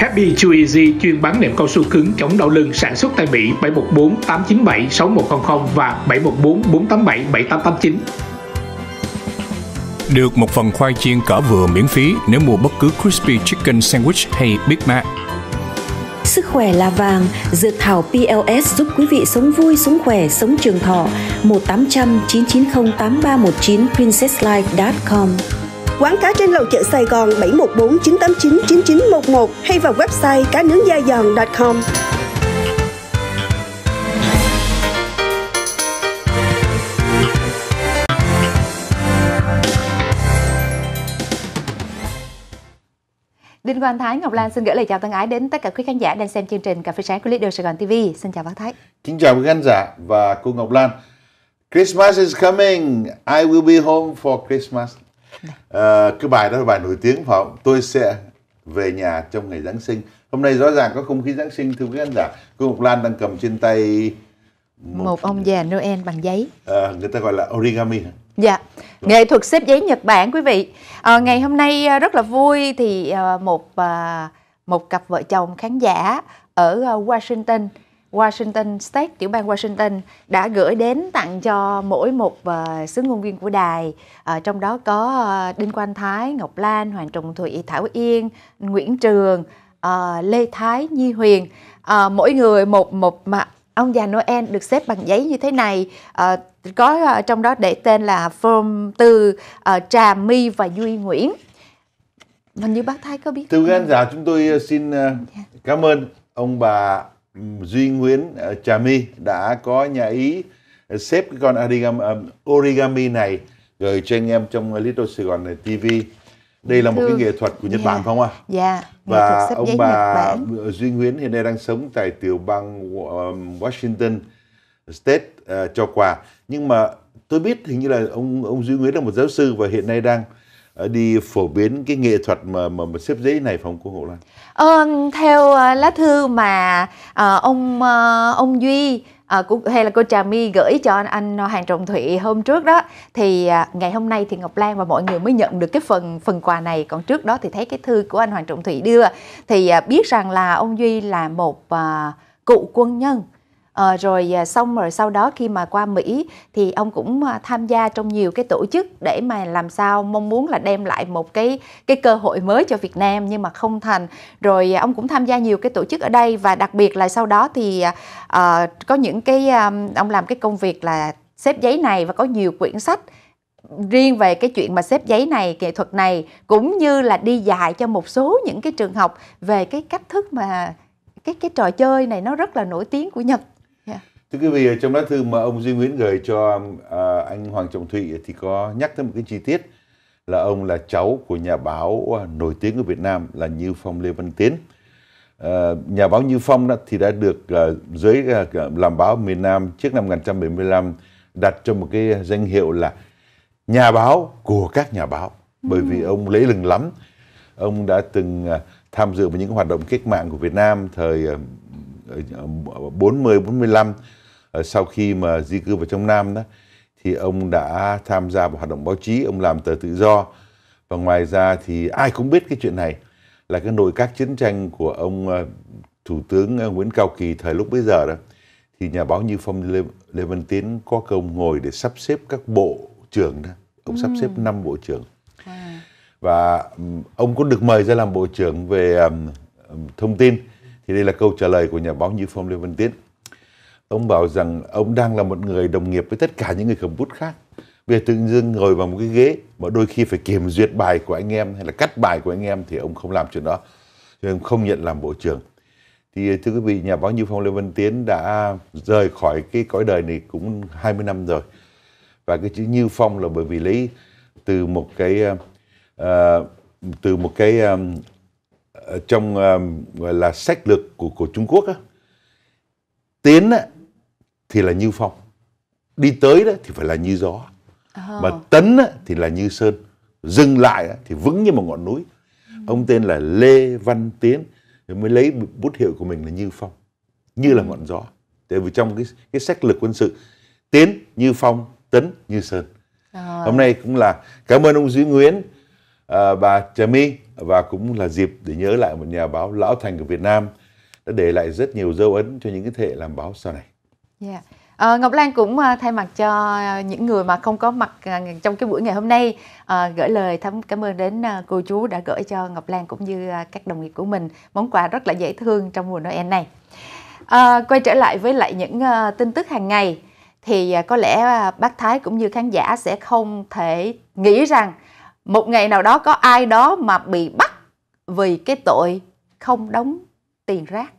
Happy Chew Easy chuyên bán nệm cao su cứng chống đau lưng sản xuất tại Mỹ 714 897 6100 và 714 487 7889. Được một phần khoai chiên cỡ vừa miễn phí nếu mua bất cứ crispy chicken sandwich hay Big Mac. Sức khỏe là vàng, dược thảo PLS giúp quý vị sống vui, sống khỏe, sống trường thọ. 1 800 990 8319 princesslife.com Quán cá trên lầu chợ Sài Gòn 714 989 9911 hay vào website cá nướng da giòn.com. Đinh Quang Thái, Ngọc Lan xin gửi lời chào thân ái đến tất cả quý khán giả đang xem chương trình Cà phê sáng của Leader Sài Gòn TV. Xin chào bác Thái. Kính chào quý khán giả và cô Ngọc Lan. Christmas is coming. I will be home for Christmas à, ờ, cái bài đó là bài nổi tiếng phải không tôi sẽ về nhà trong ngày giáng sinh hôm nay rõ ràng có không khí giáng sinh thưa quý khán giả cô ngọc lan đang cầm trên tay một, một ông già Noel bằng giấy. À, người ta gọi là origami Dạ, vâng. nghệ thuật xếp giấy Nhật Bản quý vị. À, ngày hôm nay rất là vui thì một một cặp vợ chồng khán giả ở Washington Washington State, tiểu bang Washington đã gửi đến tặng cho mỗi một uh, sứ ngôn viên của đài, uh, trong đó có uh, Đinh Quang Thái, Ngọc Lan, Hoàng Trọng Thụy, Thảo Yên, Nguyễn Trường, uh, Lê Thái, Nhi Huyền. Uh, mỗi người một một mà ông già Noel được xếp bằng giấy như thế này, uh, có uh, trong đó để tên là Form từ uh, Trà My và Duy Nguyễn. Hình như bác Thái có biết. Thưa khán giả, chúng tôi xin uh, yeah. Dạ. cảm ơn ông bà Duy Nguyễn ờ, Trà My đã có nhà ý ờ, xếp cái con ờ, origami, này gửi cho anh em trong Little Sài Gòn này TV. Đây là một cái nghệ thuật của Nhật yeah. Bản dạ. không ạ? À? Dạ, yeah. Và ông bà Duy Nguyễn hiện nay đang sống tại tiểu bang Washington State cho quà. Nhưng mà tôi biết hình như là ông ông Duy Nguyễn là một giáo sư và hiện nay đang Ờ, đi phổ biến cái nghệ thuật mà mà, mà xếp giấy này phòng cô Hộ Lan? Ờ, theo lá thư mà à, ông ờ, ông Duy à, hay là cô Trà My gửi cho anh, anh Hoàng Trọng Thụy hôm trước đó thì à, ngày hôm nay thì Ngọc Lan và mọi người mới nhận được cái phần phần quà này còn trước đó thì thấy cái thư của anh Hoàng Trọng Thụy đưa thì à, biết rằng là ông Duy là một à, cựu quân nhân Ờ, à, rồi xong rồi sau đó khi mà qua Mỹ thì ông cũng à, tham gia trong nhiều cái tổ chức để mà làm sao mong muốn là đem lại một cái cái cơ hội mới cho Việt Nam nhưng mà không thành rồi à, ông cũng tham gia nhiều cái tổ chức ở đây và đặc biệt là sau đó thì à, ờ, có những cái à, ông làm cái công việc là xếp giấy này và có nhiều quyển sách riêng về cái chuyện mà xếp giấy này nghệ thuật này cũng như là đi dạy cho một số những cái trường học về cái cách thức mà cái cái trò chơi này nó rất là nổi tiếng của Nhật Thưa quý vị, trong lá thư mà ông Duy Nguyễn gửi cho à, anh Hoàng Trọng Thụy thì có nhắc tới một cái chi tiết là ông là cháu của nhà báo nổi tiếng của Việt Nam là Như Phong Lê Văn Tiến. À, nhà báo Như Phong đó thì đã được à, giới à, làm báo miền Nam trước năm 1975 đặt cho một cái danh hiệu là nhà báo của các nhà báo bởi vì ừ. ông lễ lừng lắm. Ông đã từng à, tham dự vào những hoạt động cách mạng của Việt Nam thời 40 à, 45 Ờ, sau khi mà di cư vào trong Nam đó thì ông đã tham gia vào hoạt động báo chí, ông làm tờ tự do và ngoài ra thì ai cũng biết cái chuyện này là cái nội các chiến tranh của ông ờ, thủ tướng ờ, Nguyễn Cao Kỳ thời lúc bây giờ đó thì nhà báo Như Phong Lê, Lê Văn Tiến có công ngồi để sắp xếp các bộ trưởng đó ông ừ. sắp xếp 5 bộ trưởng à. và ông cũng được mời ra làm bộ trưởng về um, thông tin thì đây là câu trả lời của nhà báo Như Phong Lê Văn Tiến ông bảo rằng ông đang là một người đồng nghiệp với tất cả những người cầm bút khác bây giờ tự dưng ngồi vào một cái ghế mà đôi khi phải kiểm duyệt bài của anh em hay là cắt bài của anh em thì ông không làm chuyện đó cho nên không nhận làm bộ trưởng thì ờ, thưa quý vị nhà báo Như Phong Lê Văn Tiến đã rời khỏi cái cõi đời này cũng 20 năm rồi và cái chữ Như Phong là bởi vì lấy từ một cái uh, từ một cái um, trong um, gọi là sách lược của của Trung Quốc á. Tiến á, thì là như phong đi tới đó thì phải là như gió mà ờ. tấn đó, thì là như sơn dừng lại đó, thì vững như một ngọn núi ông tên là lê văn tiến mới lấy bút hiệu của mình là như phong như là ừ. ngọn gió tại vì trong cái cái sách lực quân sự tiến như phong tấn như sơn à. hôm nay cũng là cảm ơn ông duy nguyễn à, bà trà my và cũng là dịp để nhớ lại một nhà báo lão thành của việt nam đã để lại rất nhiều dấu ấn cho những cái thế hệ làm báo sau này Yeah. Dạ. À, ờ, Ngọc Lan cũng ờ, thay mặt cho những người mà không có mặt ờ, trong cái buổi ngày hôm nay à, gửi lời thăm cảm ơn đến cô chú đã gửi cho Ngọc Lan cũng như các đồng nghiệp của mình món quà rất là dễ thương trong mùa Noel này. À, quay trở lại với lại những tin tức hàng ngày thì có lẽ bác Thái cũng như khán giả sẽ không thể nghĩ rằng một ngày nào đó có ai đó mà bị bắt vì cái tội không đóng tiền rác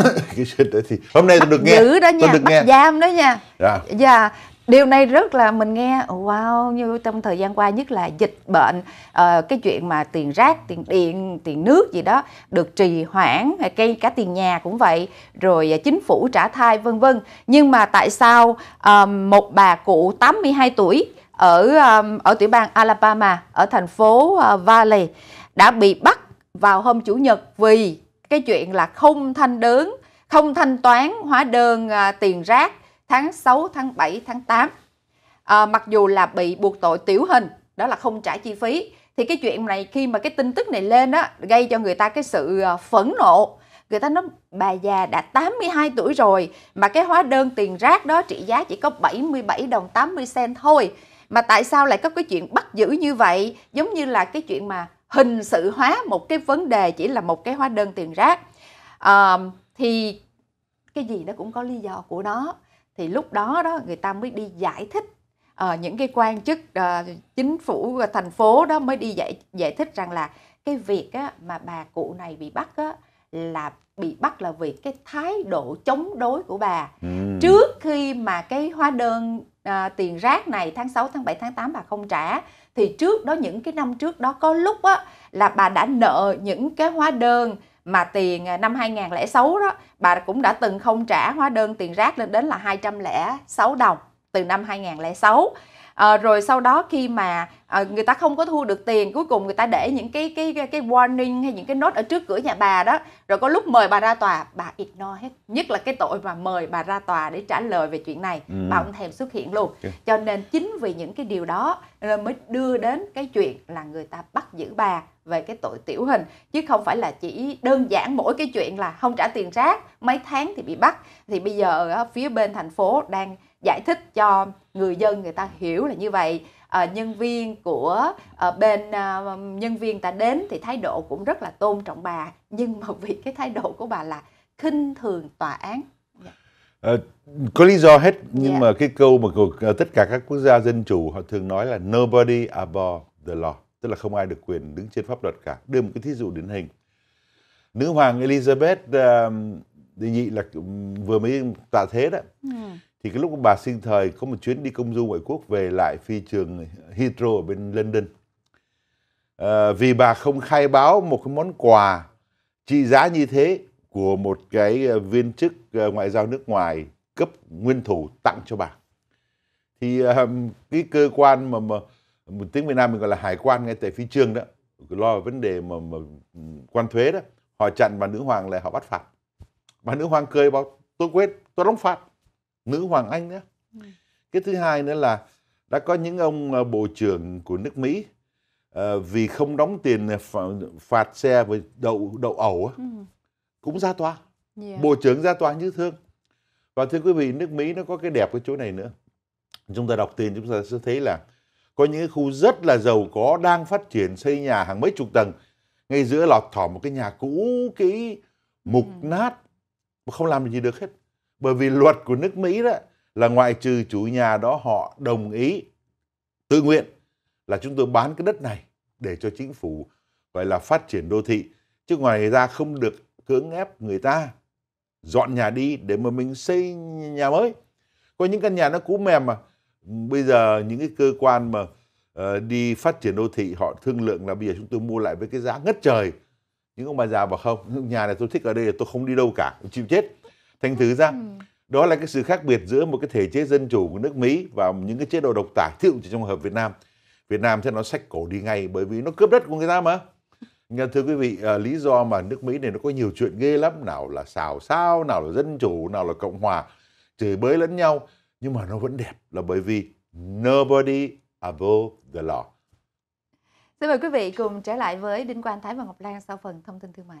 cái chuyện đấy thì hôm nay tôi được nghe đó nha, tôi được bắt nghe. giam đó nha dạ. dạ điều này rất là mình nghe wow như trong thời gian qua nhất là dịch bệnh uh, cái chuyện mà tiền rác tiền điện tiền nước gì đó được trì hoãn cây cả tiền nhà cũng vậy rồi ờ, chính phủ trả thai vân vân nhưng mà tại sao uh, một bà cụ 82 tuổi ở uh, ở tiểu bang Alabama ở thành phố uh, Valley đã bị bắt vào hôm chủ nhật vì cái chuyện là không thanh đớn, không thanh toán hóa đơn à, tiền rác tháng 6, tháng 7, tháng 8. À, mặc dù là bị buộc tội tiểu hình, đó là không trả chi phí. Thì cái chuyện này khi mà cái tin tức này lên á, gây cho người ta cái sự à, phẫn nộ. Người ta nói bà già đã 82 tuổi rồi mà cái hóa đơn tiền rác đó trị giá chỉ có 77 đồng 80 cent thôi. Mà tại sao lại có cái chuyện bắt giữ như vậy giống như là cái chuyện mà hình sự hóa một cái vấn đề chỉ là một cái hóa đơn tiền rác à, thì cái gì nó cũng có lý do của nó thì lúc đó đó người ta mới đi giải thích à, những cái quan chức à, chính phủ và ờ, thành phố đó mới đi giải giải thích rằng là cái việc á, mà bà cụ này bị bắt á, là bị bắt là vì cái thái độ chống đối của bà ừ. trước khi mà cái hóa đơn à, tiền rác này tháng 6, tháng 7, tháng 8 bà không trả thì trước đó những cái năm trước đó có lúc á, là bà đã nợ những cái hóa đơn mà tiền à, năm 2006 đó bà cũng đã từng không trả hóa đơn tiền rác lên đến là 206 đồng từ năm 2006 à, rồi sau đó khi mà à, người ta không có thu được tiền cuối cùng người ta để những cái cái cái, cái warning hay những cái nốt ở trước cửa nhà bà đó rồi có lúc mời bà ra tòa bà ignore hết nhất là cái tội mà mời bà ra tòa để trả lời về chuyện này ừ. bà không thèm xuất hiện luôn cho nên chính vì những cái điều đó mới đưa đến cái chuyện là người ta bắt giữ bà về cái tội tiểu hình chứ không phải là chỉ đơn giản mỗi cái chuyện là không trả tiền rác mấy tháng thì bị bắt thì bây giờ ở phía bên thành phố đang giải thích cho người dân người ta hiểu là như vậy à, nhân viên của à, bên à, nhân viên ta đến thì thái độ cũng rất là tôn trọng bà nhưng mà vì cái thái độ của bà là khinh thường tòa án À, có lý do hết nhưng yeah. Dạ. mà cái câu mà của tất cả các quốc gia dân chủ họ thường nói là nobody above the law tức là không ai được quyền đứng trên pháp luật cả đưa một cái thí dụ điển hình nữ hoàng Elizabeth uh, đệ nhị là vừa mới tạ thế đó ừ thì cái lúc bà sinh thời có một chuyến đi công du ngoại quốc về lại phi trường Heathrow ở bên London à, vì bà không khai báo một cái món quà trị giá như thế của một cái viên chức ờ, ngoại giao nước ngoài cấp nguyên thủ tặng cho bà thì um, cái cơ quan mà, mà một tiếng Việt Nam mình gọi là hải quan ngay tại phi trường đó lo vấn đề mà, mà ừ, quan thuế đó họ chặn bà nữ hoàng lại họ bắt phạt bà nữ hoàng cười bảo tôi quên tôi đóng phạt nữ hoàng anh nữa cái thứ hai nữa là đã có những ông ờ, bộ trưởng của nước mỹ ờ, vì không đóng tiền ờ, phạt xe với đậu đậu ẩu ừ. cũng ra tòa yeah. bộ trưởng ra tòa như thương và thưa quý vị nước mỹ nó có cái đẹp cái chỗ này nữa chúng ta đọc tin chúng ta sẽ thấy là có những khu rất là giàu có đang phát triển xây nhà hàng mấy chục tầng ngay giữa lọt thỏ một cái nhà cũ kỹ mục ừ. nát không làm gì được hết bởi vì luật của nước Mỹ đó là ngoại trừ chủ nhà đó họ đồng ý tự nguyện là chúng tôi bán cái đất này để cho chính phủ gọi là phát triển đô thị chứ ngoài ra không được cưỡng ép người ta dọn nhà đi để mà mình xây nhà mới có những căn nhà nó cũ mềm mà bây giờ những cái cơ quan mà uh, đi phát triển đô thị họ thương lượng là bây giờ chúng tôi mua lại với cái giá ngất trời những ông bà già bảo không nhà này tôi thích ở đây tôi không đi đâu cả chịu chết thành thử ra ừ. đó là cái sự khác biệt giữa một cái thể chế dân chủ của nước Mỹ và những cái chế độ độc tài thí dụ trong hợp Việt Nam Việt Nam thì nó sách cổ đi ngay bởi vì nó cướp đất của người ta mà thưa quý vị à, lý do mà nước Mỹ này nó có nhiều chuyện ghê lắm nào là xào xao nào là dân chủ nào là cộng hòa chửi bới lẫn nhau nhưng mà nó vẫn đẹp là bởi vì nobody above the law Xin mời quý vị cùng trở lại với Đinh Quang Thái và Ngọc Lan sau phần thông tin thương mại.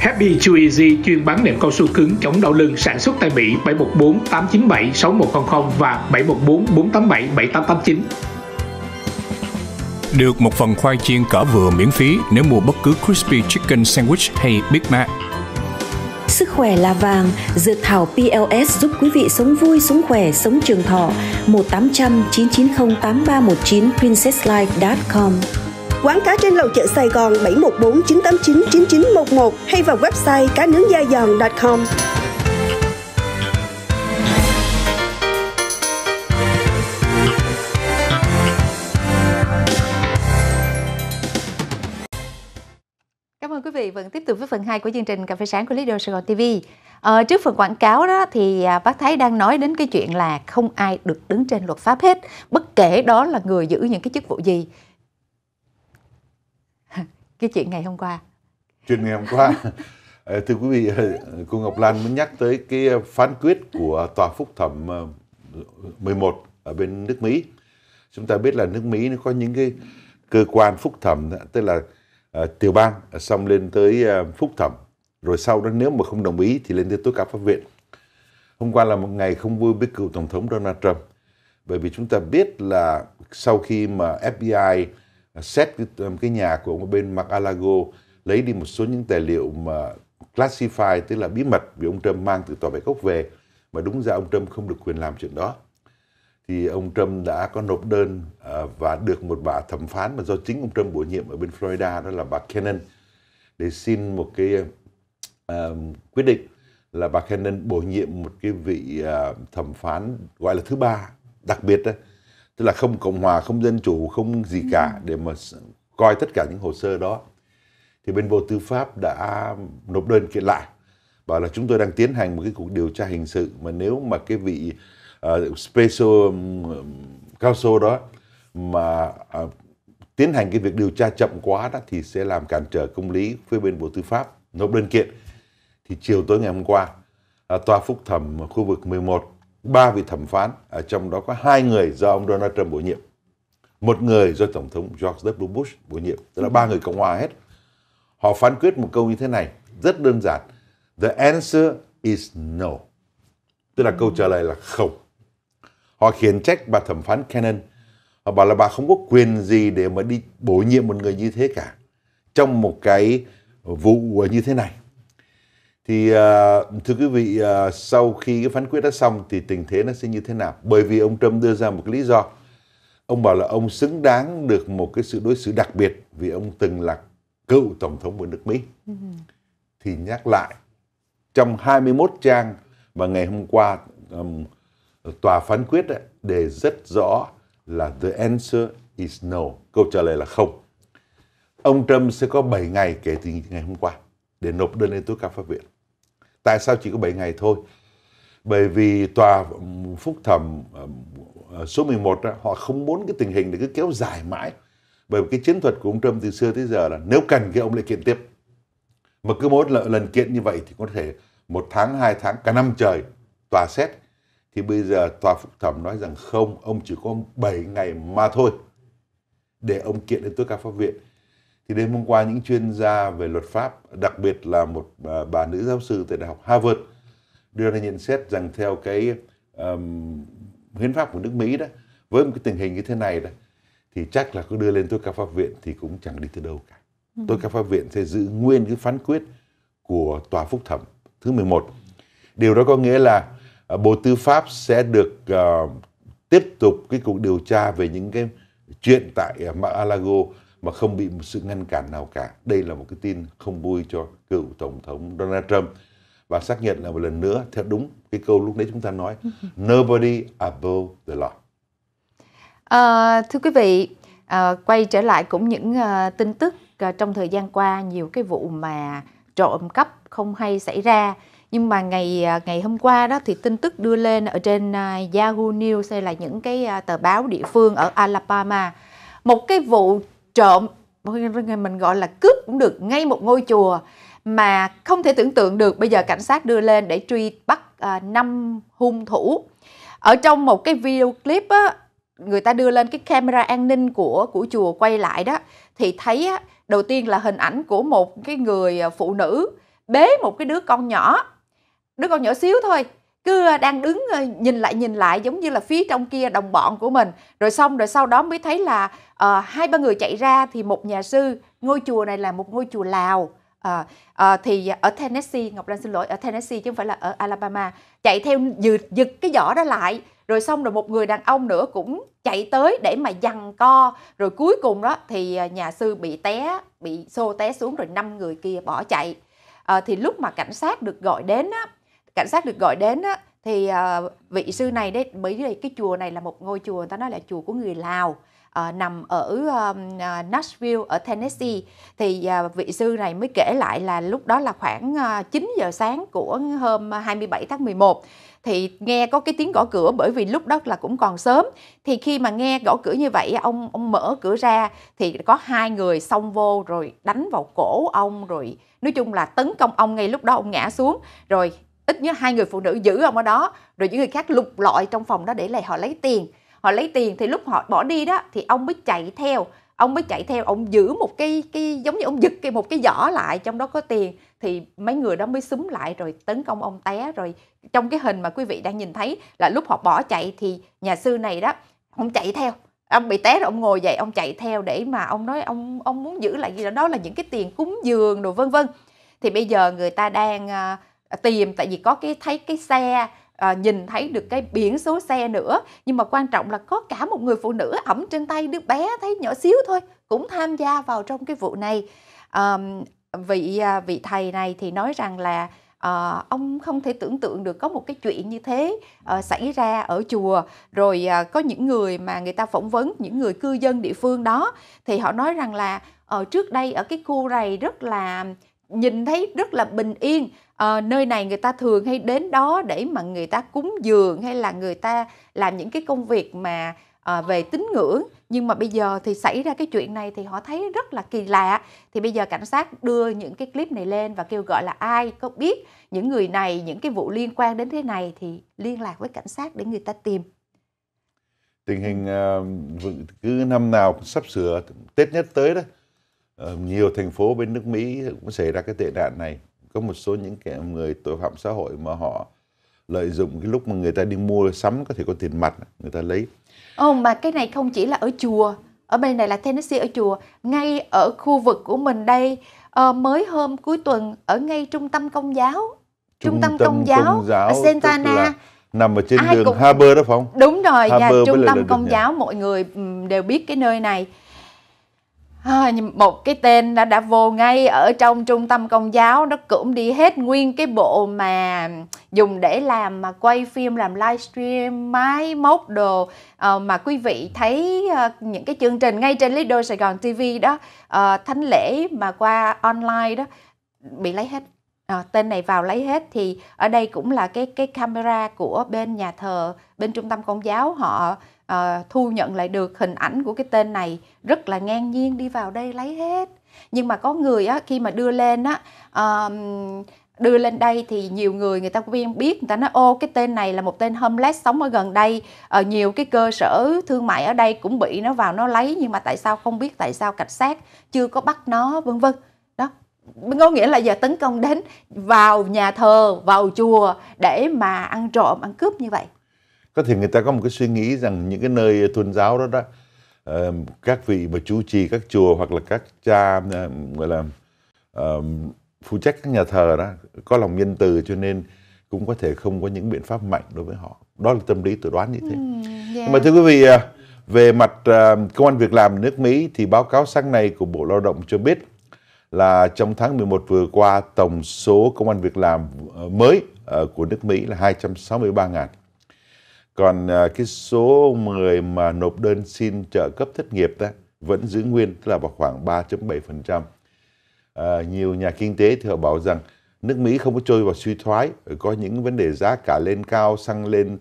Happy Chew Easy chuyên bán nệm cao su cứng chống đau lưng sản xuất tại Mỹ 714 897 6100 và 714 487 7889. Được một phần khoai chiên cỡ vừa miễn phí nếu mua bất cứ crispy chicken sandwich hay Big Mac. Sức khỏe là vàng, dược thảo PLS giúp quý vị sống vui, sống khỏe, sống trường thọ. 1 800 990 8319 princesslife.com Quán cá trên lầu chợ Sài Gòn 714 989 9911 hay vào website cá nướng da giòn.com. Cảm ơn quý vị vẫn tiếp tục với phần 2 của chương trình Cà phê sáng của Leader Sài Gòn TV. Ờ, trước phần quảng cáo đó thì à, bác Thái đang nói đến cái chuyện là không ai được đứng trên luật pháp hết, bất kể đó là người giữ những cái chức vụ gì cái chuyện ngày hôm qua chuyện ngày hôm qua ờ, thưa quý vị ờ, cô Ngọc Lan mới nhắc tới cái ờ, phán quyết của tòa phúc thẩm 11 ở bên nước Mỹ chúng ta biết là nước Mỹ nó có những cái cơ quan phúc thẩm tức là tiểu bang xong lên tới phúc thẩm rồi sau đó nếu mà không đồng ý thì lên tới tối cao pháp viện hôm qua là một ngày không vui với cựu tổng thống Donald Trump bởi vì chúng ta biết là sau khi mà FBI xét cái, cái nhà của ông bên Mar-a-Lago lấy đi một số những tài liệu mà classified tức là bí mật vì ông Trump mang từ tòa bạch ốc về mà đúng ra ông Trump không được quyền làm chuyện đó thì ông Trump đã có nộp đơn à, và được một bà thẩm phán mà do chính ông Trump bổ nhiệm ở bên Florida đó là bà Cannon để xin một cái uh, quyết định là bà Cannon bổ nhiệm một cái vị uh, thẩm phán gọi là thứ ba đặc biệt đó, tức là không cộng hòa không dân chủ không gì ừ. cả để mà coi tất cả những hồ sơ đó thì bên bộ tư pháp đã nộp đơn kiện lại bảo là chúng tôi đang tiến hành một cái cuộc điều tra hình sự mà nếu mà cái vị uh, ờ, special um, counsel đó mà uh, tiến hành cái việc điều tra chậm quá đó thì sẽ làm cản trở công lý phía bên bộ tư pháp nộp đơn kiện thì chiều tối ngày hôm qua uh, tòa phúc thẩm khu vực 11 ba vị thẩm phán, ở à, trong đó có hai người do ông Donald Trump bổ nhiệm. Một người do Tổng thống George W. Bush bổ nhiệm, tức là ba người Cộng hòa hết. Họ phán quyết một câu như thế này, rất đơn giản. The answer is no. Tức là câu trả lời là không. Họ khiển trách bà thẩm phán Cannon. Họ bảo là bà không có quyền gì để mà đi bổ nhiệm một người như thế cả. Trong một cái vụ như thế này thì à, thưa quý vị à, sau khi cái phán quyết đã xong thì tình thế nó sẽ như thế nào bởi vì ông Trump đưa ra một cái lý do ông bảo là ông xứng đáng được một cái sự đối xử đặc biệt vì ông từng là cựu tổng thống của nước Mỹ ừ. thì nhắc lại trong 21 trang mà ngày hôm qua um, tòa phán quyết ấy, đề rất rõ là the answer is no câu trả lời là không ông Trump sẽ có 7 ngày kể từ ngày hôm qua để nộp đơn lên tố cáo pháp viện tại sao chỉ có 7 ngày thôi bởi vì tòa phúc thẩm ờ, số 11 đó, họ không muốn cái tình hình để cứ kéo dài mãi bởi vì cái chiến thuật của ông Trump từ xưa tới giờ là nếu cần thì ông lại kiện tiếp mà cứ mỗi lần kiện như vậy thì có thể một tháng hai tháng cả năm trời tòa xét thì bây giờ tòa phúc thẩm nói rằng không ông chỉ có 7 ngày mà thôi để ông kiện đến tối cao pháp viện thì đêm hôm qua những chuyên gia về luật pháp, đặc biệt là một à, bà nữ giáo sư tại Đại học Harvard đưa ra nhận xét rằng theo cái um, hiến pháp của nước Mỹ đó, với một cái tình hình như thế này đó, thì chắc là có đưa lên tối cao pháp viện thì cũng chẳng đi tới đâu cả. Ừ. Tối cao pháp viện sẽ giữ nguyên cái phán quyết của tòa phúc thẩm thứ 11. Điều đó có nghĩa là à, Bộ Tư pháp sẽ được uh, tiếp tục cái cuộc điều tra về những cái chuyện tại à, Mar-a-Lago mà không bị một sự ngăn cản nào cả. Đây là một cái tin không vui cho cựu Tổng thống Donald Trump. Và xác nhận là một lần nữa, theo đúng cái câu lúc đấy chúng ta nói, nobody above the law. À, thưa quý vị, à, quay trở lại cũng những à, tin tức à, trong thời gian qua nhiều cái vụ mà trộm cắp không hay xảy ra nhưng mà ngày ngày hôm qua đó thì tin tức đưa lên ở trên Yahoo News hay là những cái tờ báo địa phương ở Alabama một cái vụ trộm mình gọi là cướp cũng được ngay một ngôi chùa mà không thể tưởng tượng được bây giờ cảnh sát đưa lên để truy bắt à, năm à, hung thủ ở trong một cái video clip á, người ta đưa lên cái camera an ninh của của chùa quay lại đó thì thấy á, đầu tiên là hình ảnh của một cái người à, phụ nữ bế một cái đứa con nhỏ đứa con nhỏ xíu thôi cứ ờ, đang đứng ờ, nhìn lại nhìn lại giống như là phía trong kia đồng bọn của mình rồi xong rồi sau đó mới thấy là uh, hai ba người chạy ra thì một nhà sư ngôi chùa này là một ngôi chùa lào À, à, thì ở Tennessee Ngọc Lan xin lỗi ở Tennessee chứ không phải là ở Alabama chạy theo giật giật cái giỏ đó lại rồi xong rồi một người đàn ông nữa cũng chạy tới để mà giằng co rồi cuối cùng đó thì nhà sư bị té bị xô té xuống rồi năm người kia bỏ chạy à, thì lúc mà cảnh sát được gọi đến á, cảnh sát được gọi đến á, thì uh, vị sư này đấy bởi vì cái chùa này là một ngôi chùa người ta nói là chùa của người Lào uh, nằm ở uh, Nashville ở Tennessee thì uh, vị sư này mới kể lại là lúc đó là khoảng uh, 9 giờ sáng của hôm 27 tháng 11 thì nghe có cái tiếng gõ cửa bởi vì lúc đó là cũng còn sớm thì khi mà nghe gõ cửa như vậy ông ông mở cửa ra thì có hai người xông vô rồi đánh vào cổ ông rồi nói chung là tấn công ông ngay lúc đó ông ngã xuống rồi ít nhất hai người phụ nữ giữ ông ở đó rồi những người khác lục lọi trong phòng đó để lại họ lấy tiền họ lấy tiền thì lúc họ bỏ đi đó thì ông mới chạy theo ông mới chạy theo ông giữ một cái cái giống như ông giật cái một cái giỏ lại trong đó có tiền thì mấy người đó mới súng lại rồi tấn công ông té rồi trong cái hình mà quý vị đang nhìn thấy là lúc họ bỏ chạy thì nhà sư này đó ông chạy theo ông bị té rồi ông ngồi dậy ông chạy theo để mà ông nói ông ông muốn giữ lại gì đó đó là những cái tiền cúng dường đồ vân vân thì bây giờ người ta đang à, Ờ, tìm tại vì có cái thấy cái xe à, nhìn thấy được cái biển số xe nữa nhưng mà quan trọng là có cả một người phụ nữ ẩm trên tay đứa bé thấy nhỏ xíu thôi cũng tham gia vào trong cái vụ này à, vị vị thầy này thì nói rằng là à, ông không thể tưởng tượng được có một cái chuyện như thế à, xảy ra ở chùa rồi à, có những người mà người ta phỏng vấn những người cư dân địa phương đó thì họ nói rằng là ở trước đây ở cái khu này rất là nhìn thấy rất là bình yên uh, nơi này người ta thường hay đến đó để mà người ta cúng dường hay là người ta làm những cái công việc mà uh, về tín ngưỡng nhưng mà bây giờ thì xảy ra cái chuyện này thì họ thấy rất là kỳ lạ thì bây giờ cảnh sát đưa những cái clip này lên và kêu gọi là ai có biết những người này những cái vụ liên quan đến thế này thì liên lạc với cảnh sát để người ta tìm tình hình uh, cứ năm nào cũng sắp sửa Tết nhất tới đó uh, nhiều thành phố bên nước Mỹ cũng xảy ra cái tệ nạn này có một số những kẻ người tội phạm xã hội mà họ lợi dụng cái lúc mà người ta đi mua sắm có thể có tiền mặt người ta lấy Ồ, mà cái này không chỉ là ở chùa ở bên này là Tennessee ở chùa ngay ở khu vực của mình đây uh, mới hôm cuối tuần ở ngay trung tâm công giáo trung, trung tâm, tâm công giáo, công giáo ở Santana nằm ở trên Ai đường cũng... Harbor đó phải không? Đúng rồi, nhà trung tâm công giáo mọi người đều biết cái nơi này một cái tên đã đã vô ngay ở trong trung tâm công giáo nó cũng đi hết nguyên cái bộ mà dùng để làm mà quay phim làm livestream máy móc đồ à, mà quý vị thấy à, những cái chương trình ngay trên Lido Sài Gòn TV đó à, thánh lễ mà qua online đó bị lấy hết à, tên này vào lấy hết thì ở đây cũng là cái cái camera của bên nhà thờ bên trung tâm công giáo họ uh, thu nhận lại được hình ảnh của cái tên này rất là ngang nhiên đi vào đây lấy hết nhưng mà có người á khi mà đưa lên á uh, đưa lên đây thì nhiều người người ta quen biết người ta nói ô cái tên này là một tên homeless sống ở gần đây ở ờ, nhiều cái cơ sở thương mại ở đây cũng bị nó vào nó lấy nhưng mà tại sao không biết tại sao cảnh sát chưa có bắt nó vân vân đó có nghĩa là giờ tấn công đến vào nhà thờ vào chùa để mà ăn trộm ăn cướp như vậy có thể người ta có một cái suy nghĩ rằng những cái nơi tôn giáo đó đó ờ, các vị mà chủ trì các chùa hoặc là các cha uh, gọi là ờ, phụ trách các nhà thờ đó có lòng nhân từ cho nên cũng có thể không có những biện pháp mạnh đối với họ đó là tâm lý tôi đoán như thế yeah. Ừ, Nhưng dạ. mà thưa quý vị về mặt công an việc làm nước Mỹ thì báo cáo sáng nay của Bộ Lao động cho biết là trong tháng 11 vừa qua tổng số công an việc làm mới của nước Mỹ là 263 ngàn còn à, cái số người mà nộp đơn xin trợ cấp thất nghiệp đó vẫn giữ nguyên, tức là vào khoảng 3.7%. À, nhiều nhà kinh tế thì họ bảo rằng nước Mỹ không có trôi vào suy thoái, có những vấn đề giá cả lên cao, xăng lên,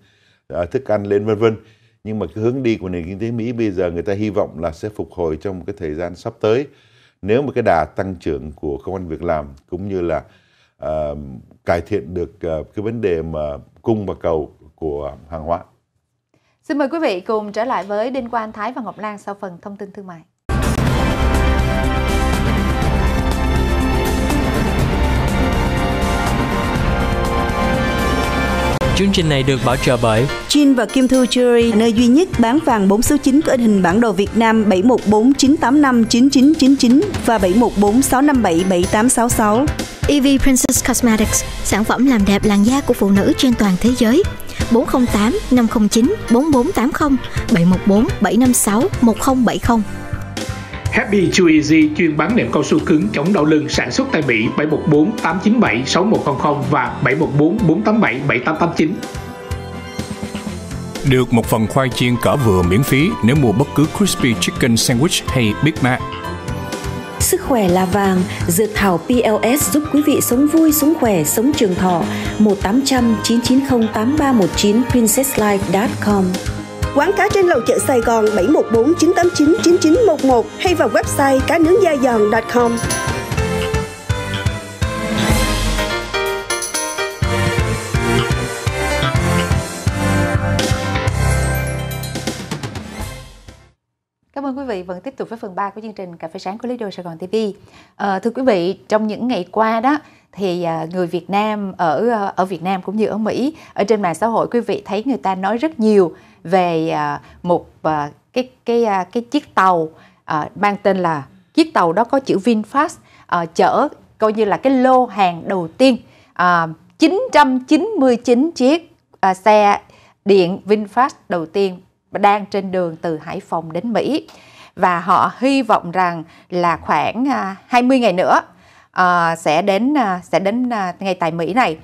à, thức ăn lên vân vân. Nhưng mà cái hướng đi của nền kinh tế Mỹ bây giờ người ta hy vọng là sẽ phục hồi trong một cái thời gian sắp tới. Nếu mà cái đà tăng trưởng của công an việc làm cũng như là uh, cải thiện được uh, cái vấn đề mà cung và cầu của hàng hóa. Xin mời quý vị cùng trở lại với Đinh Quang Thái và Ngọc Lan sau phần thông tin thương mại. Chương trình này được bảo trợ bởi Chin và Kim thư Jewelry, nơi duy nhất bán vàng 4 số 9 có hình bản đồ Việt Nam 7149859999 và 7146577866. EV Princess Cosmetics, sản phẩm làm đẹp làn da của phụ nữ trên toàn thế giới 408 509 4480 714 756 1070. Happy Chew Easy chuyên bán nệm cao su cứng chống đau lưng sản xuất tại Mỹ 714 897 6100 và 714 487 7889. Được một phần khoai chiên cỡ vừa miễn phí nếu mua bất cứ crispy chicken sandwich hay Big Mac. Sức khỏe là vàng, dược thảo PLS giúp quý vị sống vui, sống khỏe, sống trường thọ. 1800 990 8319 princesslife.com Quán cá trên lầu chợ Sài Gòn 714 989 9911 hay vào website cá nướng da giòn.com. quý vị vẫn tiếp tục với phần 3 của chương trình Cà phê sáng của Lido Sài Gòn TV. À, ờ, thưa quý vị, trong những ngày qua đó thì à, người Việt Nam ở à, ở Việt Nam cũng như ở Mỹ ở trên mạng xã hội quý vị thấy người ta nói rất nhiều về à, một cái cái cái chiếc tàu mang tên là chiếc tàu đó có chữ VinFast chở coi như là cái lô hàng đầu tiên 999 chiếc xe điện VinFast đầu tiên đang trên đường từ Hải Phòng đến Mỹ và họ hy vọng rằng là khoảng 20 à, ngày nữa à, sẽ đến à, sẽ đến uh, ngày tại Mỹ này.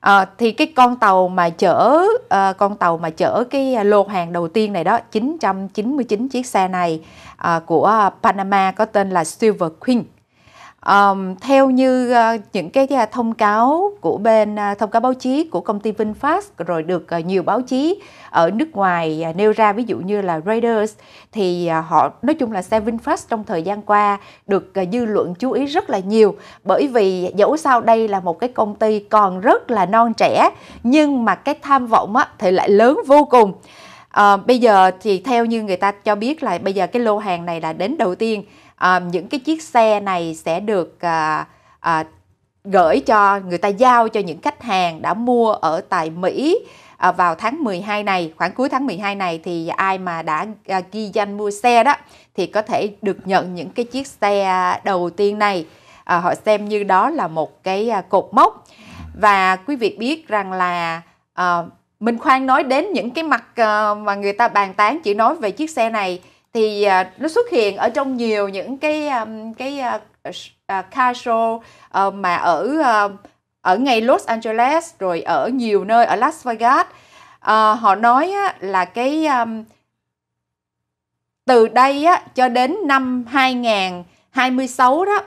À, thì cái con tàu mà chở à, con tàu mà chở cái lô hàng đầu tiên này đó 999 chiếc xe này à, của Panama có tên là Silver Queen Um, theo như uh, những cái, cái à, thông cáo của bên uh, thông cáo báo chí của công ty VinFast rồi được uh, nhiều báo chí ở nước ngoài uh, nêu ra ví dụ như là Raiders thì uh, họ nói chung là xe VinFast trong thời gian qua được uh, dư luận chú ý rất là nhiều bởi vì dẫu sao đây là một cái công ty còn rất là non trẻ nhưng mà cái tham vọng á, thì lại lớn vô cùng. À, bây giờ thì theo như người ta cho biết là bây giờ cái lô hàng này là đến đầu tiên à, những cái chiếc xe này sẽ được à, à, gửi cho người ta giao cho những khách hàng đã mua ở tại Mỹ à, vào tháng 12 này, khoảng cuối tháng 12 này thì ai mà đã à, ghi danh mua xe đó thì có thể được nhận những cái chiếc xe đầu tiên này. À, họ xem như đó là một cái à, cột mốc. Và quý vị biết rằng là à, mình khoan nói đến những cái mặt à, mà người ta bàn tán chỉ nói về chiếc xe này thì à, nó xuất hiện ở trong nhiều những cái à, cái à, car show ờ, mà ở ờ, ở ngay Los Angeles rồi ở nhiều nơi ở Las Vegas à, họ nói á, là cái um, từ đây á, cho đến năm 2026 đó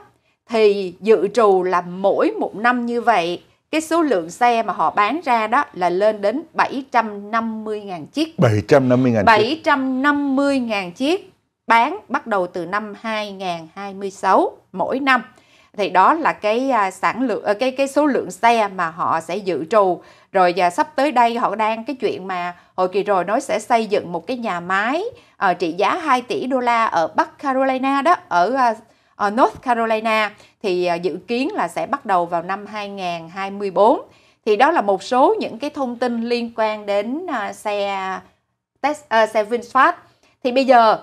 thì dự trù là mỗi một năm như vậy cái số lượng xe mà họ bán ra đó là lên đến 750.000 chiếc. 750.000 chiếc. 750.000 chiếc bán bắt đầu từ năm 2026 mỗi năm. Thì đó là cái à, sản lượng ờ, cái cái số lượng xe mà họ sẽ dự trù. Rồi và sắp tới đây họ đang cái chuyện mà hồi kỳ rồi nói sẽ xây dựng một cái nhà máy uh, trị giá 2 tỷ đô la ở Bắc Carolina đó ở uh, Ờ, North Carolina thì ờ, dự kiến là sẽ bắt đầu vào năm 2024. Thì đó là một số những cái thông tin liên quan đến ờ, xe test, uh, xe VinFast. Thì bây giờ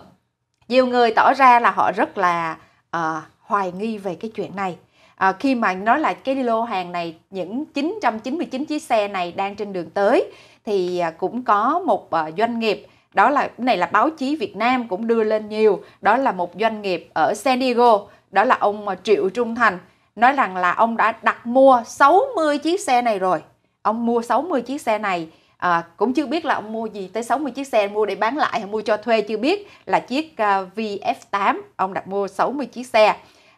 nhiều người tỏ ra là họ rất là uh, hoài nghi về cái chuyện này. À, khi mà nói là cái lô hàng này những 999 chiếc xe này đang trên đường tới thì cũng có một uh, doanh nghiệp đó là này là báo chí Việt Nam cũng đưa lên nhiều đó là một doanh nghiệp ở San Diego đó là ông à, Triệu Trung Thành nói rằng là ông đã đặt mua 60 chiếc xe này rồi ông mua 60 chiếc xe này à, cũng chưa biết là ông mua gì tới 60 chiếc xe mua để bán lại hay mua cho thuê chưa biết là chiếc uh, à, VF8 ông đặt mua 60 chiếc xe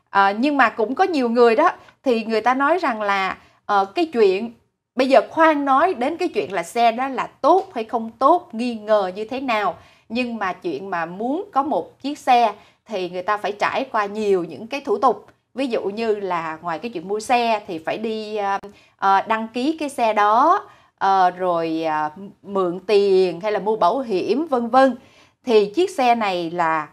à, nhưng mà cũng có nhiều người đó thì người ta nói rằng là uh, cái chuyện Bây giờ khoan nói đến cái chuyện là xe đó là tốt hay không tốt, nghi ngờ như thế nào. Nhưng mà chuyện mà muốn có một chiếc xe thì người ta phải trải qua nhiều những cái thủ tục. Ví dụ như là ngoài cái chuyện mua xe thì phải đi ờ, ờ, đăng ký cái xe đó, ờ, rồi mượn tiền hay là mua bảo hiểm vân vân. Thì chiếc xe này là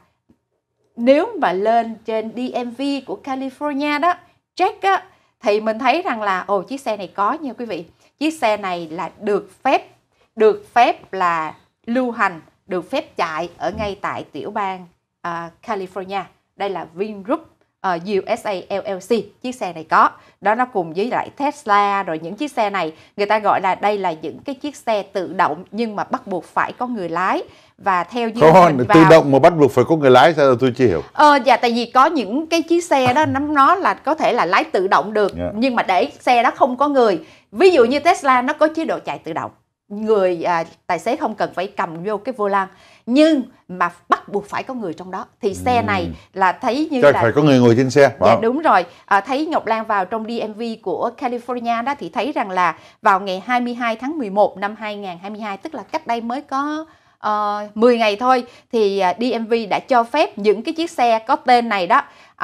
nếu mà lên trên DMV của California đó, check á, thì mình thấy rằng là ồ chiếc xe này có nha quý vị chiếc xe này là được phép được phép là lưu hành được phép chạy ở ngay tại tiểu bang uh, California đây là Vingroup uh, ờ, USA LLC chiếc xe này có đó nó cùng với lại Tesla rồi những chiếc xe này người ta gọi là đây là những cái chiếc xe tự động nhưng mà bắt buộc phải có người lái và theo như không, mình vào... tự động mà bắt buộc phải có người lái sao tôi chưa hiểu ờ dạ tại vì có những cái chiếc xe đó nó nó là có thể là lái tự động được yeah. Dạ. nhưng mà để xe đó không có người ví dụ như Tesla nó có chế độ chạy tự động người à, tài xế không cần phải cầm vô cái vô lan nhưng mà bắt buộc phải có người trong đó thì xe này là thấy như Chắc là phải có người ngồi trên xe dạ đúng rồi à, thấy Ngọc Lan vào trong DMV của California đó thì thấy rằng là vào ngày 22 tháng 11 năm 2022 tức là cách đây mới có uh, ờ, 10 ngày thôi thì à, DMV đã cho phép những cái chiếc xe có tên này đó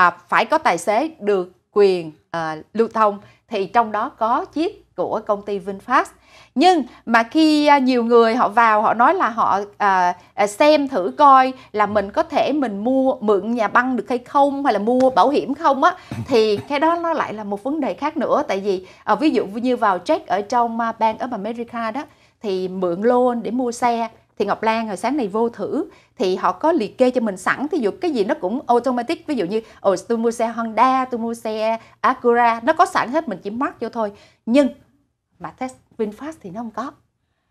uh, phải có tài xế được quyền uh, lưu thông thì trong đó có chiếc của công ty VinFast nhưng mà khi nhiều người họ vào họ nói là họ à, xem thử coi là mình có thể mình mua mượn nhà băng được hay không hay là mua bảo hiểm không á thì cái đó nó lại là một vấn đề khác nữa tại vì à, ví dụ như vào check ở trong Bank of America đó thì mượn loan để mua xe thì Ngọc Lan hồi sáng này vô thử thì họ có liệt kê cho mình sẵn ví dụ cái gì nó cũng automatic ví dụ như ồ oh, tôi mua xe Honda tôi mua xe Acura nó có sẵn hết mình chỉ mark vô thôi nhưng mà test VinFast thì nó không có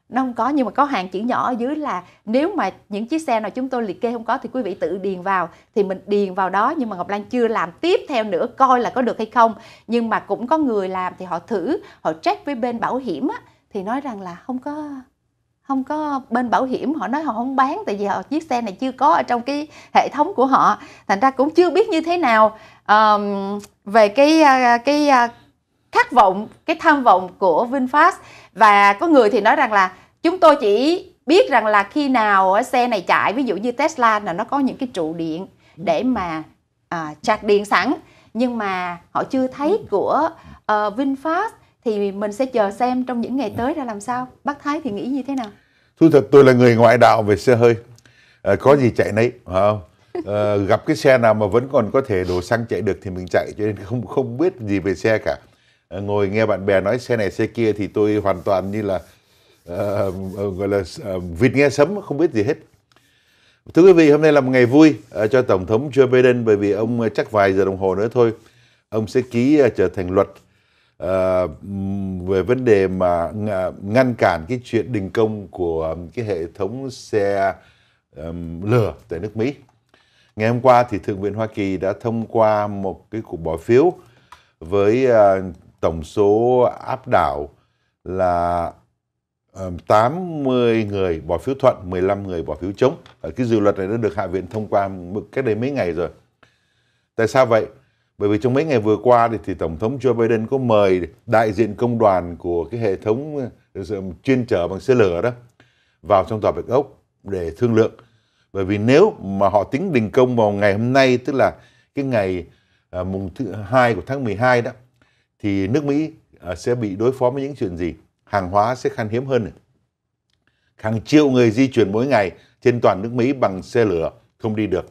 nó không có nhưng mà có hàng chữ nhỏ ở dưới là nếu mà những chiếc xe nào chúng tôi liệt kê không có thì quý vị tự điền vào thì mình điền vào đó nhưng mà Ngọc Lan chưa làm tiếp theo nữa coi là có được hay không nhưng mà cũng có người làm thì họ thử họ check với bên bảo hiểm á, thì nói rằng là không có không có bên bảo hiểm họ nói họ không bán tại vì họ chiếc xe này chưa có ở trong cái hệ thống của họ thành ra cũng chưa biết như thế nào um, về cái cái khát vọng cái tham vọng của Vinfast và có người thì nói rằng là chúng tôi chỉ biết rằng là khi nào xe này chạy ví dụ như Tesla là nó có những cái trụ điện để mà à, sạc điện sẵn nhưng mà họ chưa thấy của uh, VinFast thì mình sẽ chờ xem trong những ngày tới ra làm sao bác thái thì nghĩ như thế nào thú thật tôi là người ngoại đạo về xe hơi à, có gì chạy nấy không à, gặp cái xe nào mà vẫn còn có thể đổ xăng chạy được thì mình chạy cho nên không không biết gì về xe cả à, ngồi nghe bạn bè nói xe này xe kia thì tôi hoàn toàn như là à, à gọi là à, vịt nghe sấm không biết gì hết thưa quý vị hôm nay là một ngày vui à, cho tổng thống Joe Biden bởi vì ông à, chắc vài giờ đồng hồ nữa thôi ông sẽ ký à, trở thành luật Ờ, về vấn đề mà ngăn cản cái chuyện đình công của cái hệ thống xe um, lửa tại nước Mỹ. Ngày hôm qua thì Thượng viện Hoa Kỳ đã thông qua một cái cuộc bỏ phiếu với uh, tổng số áp đảo là 80 ờ, người bỏ phiếu thuận, 15 người bỏ phiếu chống. Cái dự luật này đã được Hạ viện thông qua cách đây mấy ngày rồi. Tại sao vậy? Bởi vì trong mấy ngày vừa qua thì, Tổng thống Joe Biden có mời đại diện công đoàn của cái hệ thống ờ, chuyên trở bằng xe lửa đó vào trong tòa Bạch Ốc để thương lượng. Bởi vì nếu mà họ tính đình công vào ngày hôm nay tức là cái ngày à, mùng thứ hai của tháng 12 đó thì nước Mỹ à, sẽ bị đối phó với những chuyện gì? Hàng hóa sẽ khan hiếm hơn. Hàng triệu người di chuyển mỗi ngày trên toàn nước Mỹ bằng xe lửa không đi được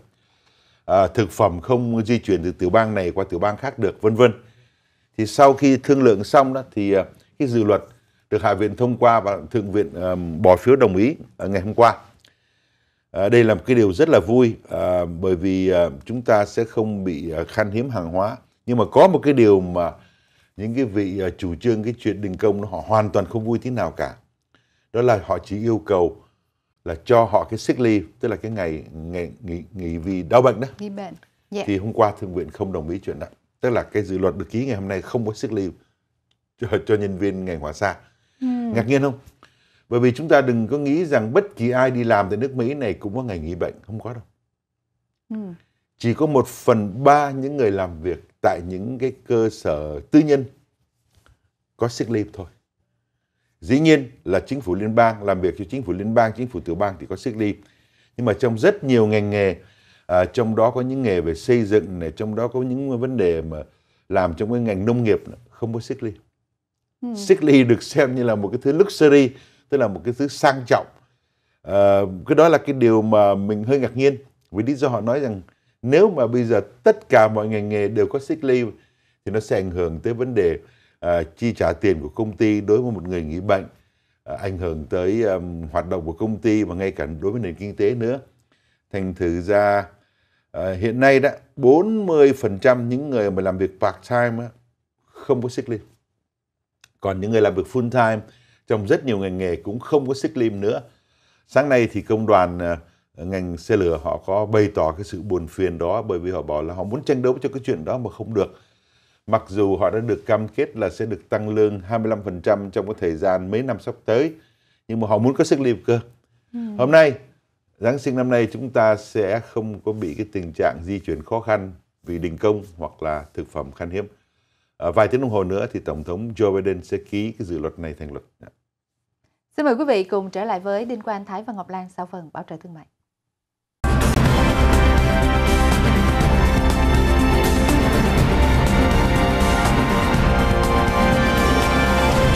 à, thực phẩm không di chuyển từ tiểu bang này qua tiểu bang khác được vân vân thì sau khi thương lượng xong đó thì à, cái dự luật được hạ viện thông qua và thượng viện à, bỏ phiếu đồng ý à, ngày hôm qua à, đây là một cái điều rất là vui à, bởi vì à, chúng ta sẽ không bị à, khan hiếm hàng hóa nhưng mà có một cái điều mà những cái vị à, chủ trương cái chuyện đình công đó, họ hoàn toàn không vui thế nào cả đó là họ chỉ yêu cầu là cho họ cái sick leave tức là cái ngày ngày nghỉ nghỉ vì đau bệnh đó. Nghỉ bệnh. Yeah. Dạ. Thì hôm qua thượng viện không đồng ý chuyện đó. Tức là cái dự luật được ký ngày hôm nay không có sick leave cho, cho nhân viên ngành hỏa xa. Hmm. Ngạc nhiên không? Bởi vì chúng ta đừng có nghĩ rằng bất kỳ ai đi làm tại nước Mỹ này cũng có ngày nghỉ bệnh, không có đâu. Hmm. Chỉ có một phần ba những người làm việc tại những cái cơ sở tư nhân có sick leave thôi. Dĩ nhiên là chính phủ liên bang làm việc cho chính phủ liên bang, chính phủ tiểu bang thì có sức đi. Nhưng mà trong rất nhiều ngành nghề, à, trong đó có những nghề về xây dựng này, trong đó có những vấn đề mà làm trong cái ngành nông nghiệp này, không có sick ly Ừ. ly được xem như là một cái thứ luxury, tức là một cái thứ sang trọng. À, cái đó là cái điều mà mình hơi ngạc nhiên vì lý do họ nói rằng nếu mà bây giờ tất cả mọi ngành nghề đều có sick leave thì nó sẽ ảnh hưởng tới vấn đề Ờ, chi trả tiền của công ty đối với một người nghỉ bệnh ờ, ảnh hưởng tới um, hoạt động của công ty và ngay cả đối với nền kinh tế nữa thành thử ra à, hiện nay đã 40% những người mà làm việc part time không có sick leave còn những người làm việc full time trong rất nhiều ngành nghề cũng không có sick leave nữa sáng nay thì công đoàn à, ngành xe lửa họ có bày tỏ cái sự buồn phiền đó bởi vì họ bảo là họ muốn tranh đấu cho cái chuyện đó mà không được Mặc dù họ đã được cam kết là sẽ được tăng lương 25% trong cái thời gian mấy năm sắp tới, nhưng mà họ muốn có sức liều cơ. Ừ. Hôm nay, Giáng sinh năm nay chúng ta sẽ không có bị cái tình trạng di chuyển khó khăn vì đình công hoặc là thực phẩm khan hiếm. À, vài tiếng đồng hồ nữa thì Tổng thống Joe Biden sẽ ký cái dự luật này thành luật. Xin mời quý vị cùng trở lại với Đinh Quang Thái và Ngọc Lan sau phần báo trợ thương mại.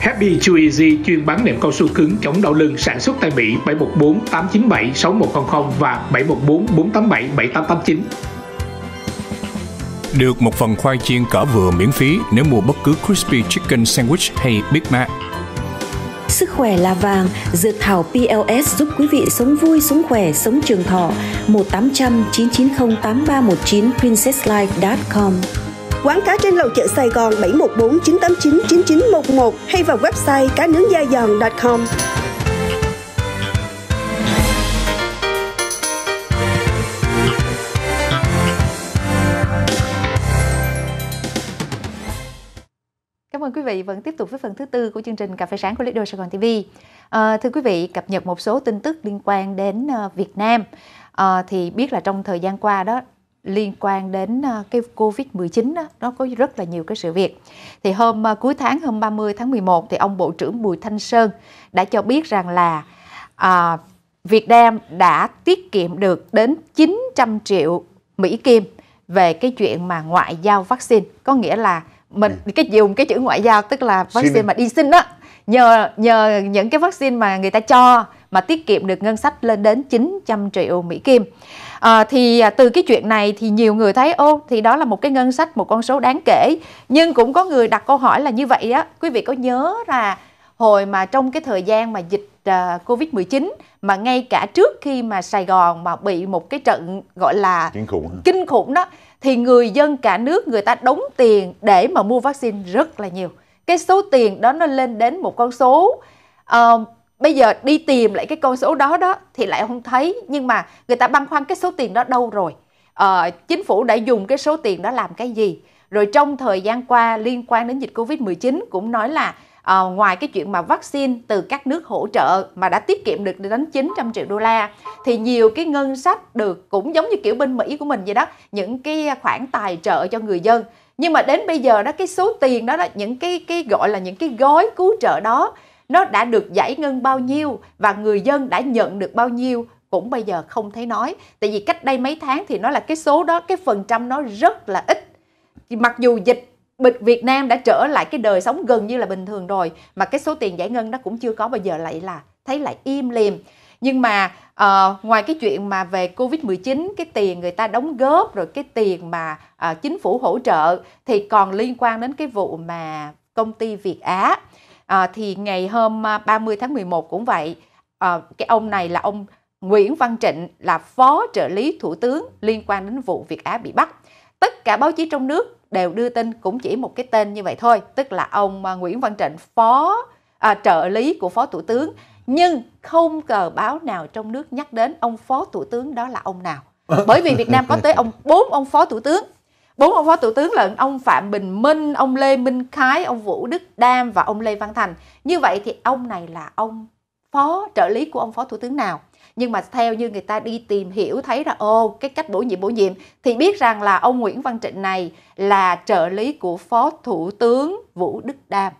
Happy Chew chuyên bán nệm cao su cứng chống đau lưng sản xuất tại Mỹ 714 897 6100 và 714 487 7889. Được một phần khoai chiên cỡ vừa miễn phí nếu mua bất cứ Crispy Chicken Sandwich hay Big Mac. Sức khỏe là vàng, dược thảo PLS giúp quý vị sống vui, sống khỏe, sống trường thọ. 1 800 990 8319 princesslife.com Quán cá trên lầu chợ Sài Gòn 714 989 9911 hay vào website cá nướng da giòn.com. Cảm ơn quý vị vẫn tiếp tục với phần thứ tư của chương trình Cà phê sáng của Lido Sài Gòn TV. À, thưa quý vị, cập nhật một số tin tức liên quan đến à, Việt Nam. À, thì biết là trong thời gian qua đó liên quan đến ờ, cái Covid-19 đó, nó có rất là nhiều cái sự việc. Thì hôm ờ, cuối tháng hôm 30 tháng 11 thì ông Bộ trưởng Bùi Thanh Sơn đã cho biết rằng là à, ờ, Nam đã tiết kiệm được đến 900 triệu Mỹ Kim về cái chuyện mà ngoại giao vaccine. Có nghĩa là mình dạ. cái dùng cái chữ ngoại giao tức là vaccine mà đi xin đó nhờ nhờ những cái vaccine mà người ta cho mà tiết kiệm được ngân sách lên đến 900 triệu Mỹ Kim. Ờ, à, thì từ cái chuyện này thì nhiều người thấy ô thì đó là một cái ngân sách một con số đáng kể nhưng cũng có người đặt câu hỏi là như vậy á quý vị có nhớ là hồi mà trong cái thời gian mà dịch uh, covid 19 mà ngay cả trước khi mà Sài Gòn mà bị một cái trận gọi là kinh khủng kinh khủng đó thì người dân cả nước người ta đóng tiền để mà mua vaccine rất là nhiều cái số tiền đó nó lên đến một con số uh, bây giờ đi tìm lại cái con số đó đó thì lại không thấy nhưng mà người ta băn khoăn cái số tiền đó đâu rồi à, chính phủ đã dùng cái số tiền đó làm cái gì rồi trong thời gian qua liên quan đến dịch covid 19 cũng nói là à, ngoài cái chuyện mà vaccine từ các nước hỗ trợ mà đã tiết kiệm được đến 900 triệu đô la thì nhiều cái ngân sách được cũng giống như kiểu bên Mỹ của mình vậy đó những cái khoản tài trợ cho người dân nhưng mà đến bây giờ đó cái số tiền đó, là những cái cái gọi là những cái gói cứu trợ đó nó đã được giải ngân bao nhiêu và người dân đã nhận được bao nhiêu cũng bây giờ không thấy nói tại vì cách đây mấy tháng thì nó là cái số đó cái phần trăm nó rất là ít mặc dù dịch bịch Việt Nam đã trở lại cái đời sống gần như là bình thường rồi mà cái số tiền giải ngân nó cũng chưa có bao giờ lại là thấy lại im lìm nhưng mà uh, ngoài cái chuyện mà về covid 19 cái tiền người ta đóng góp rồi cái tiền mà uh, chính phủ hỗ trợ thì còn liên quan đến cái vụ mà công ty Việt Á à, thì ngày hôm 30 à, tháng 11 cũng vậy à, cái ông này là ông Nguyễn Văn Trịnh là phó trợ lý thủ tướng liên quan đến vụ Việt Á bị bắt tất cả báo chí trong nước đều đưa tin cũng chỉ một cái tên như vậy thôi tức là ông à, Nguyễn Văn Trịnh phó à, trợ lý của phó thủ tướng nhưng không cờ báo nào trong nước nhắc đến ông phó thủ tướng đó là ông nào bởi vì Việt Nam có tới ông bốn ông phó thủ tướng bốn ông phó thủ tướng là ông Phạm Bình Minh, ông Lê Minh Khái, ông Vũ Đức Đam và ông Lê Văn Thành. Như vậy thì ông này là ông phó trợ lý của ông phó thủ tướng nào? Nhưng mà theo như người ta đi tìm hiểu thấy ra ô cái cách bổ nhiệm bổ nhiệm thì biết rằng là ông Nguyễn Văn Trịnh này là trợ lý của phó thủ tướng Vũ Đức Đam.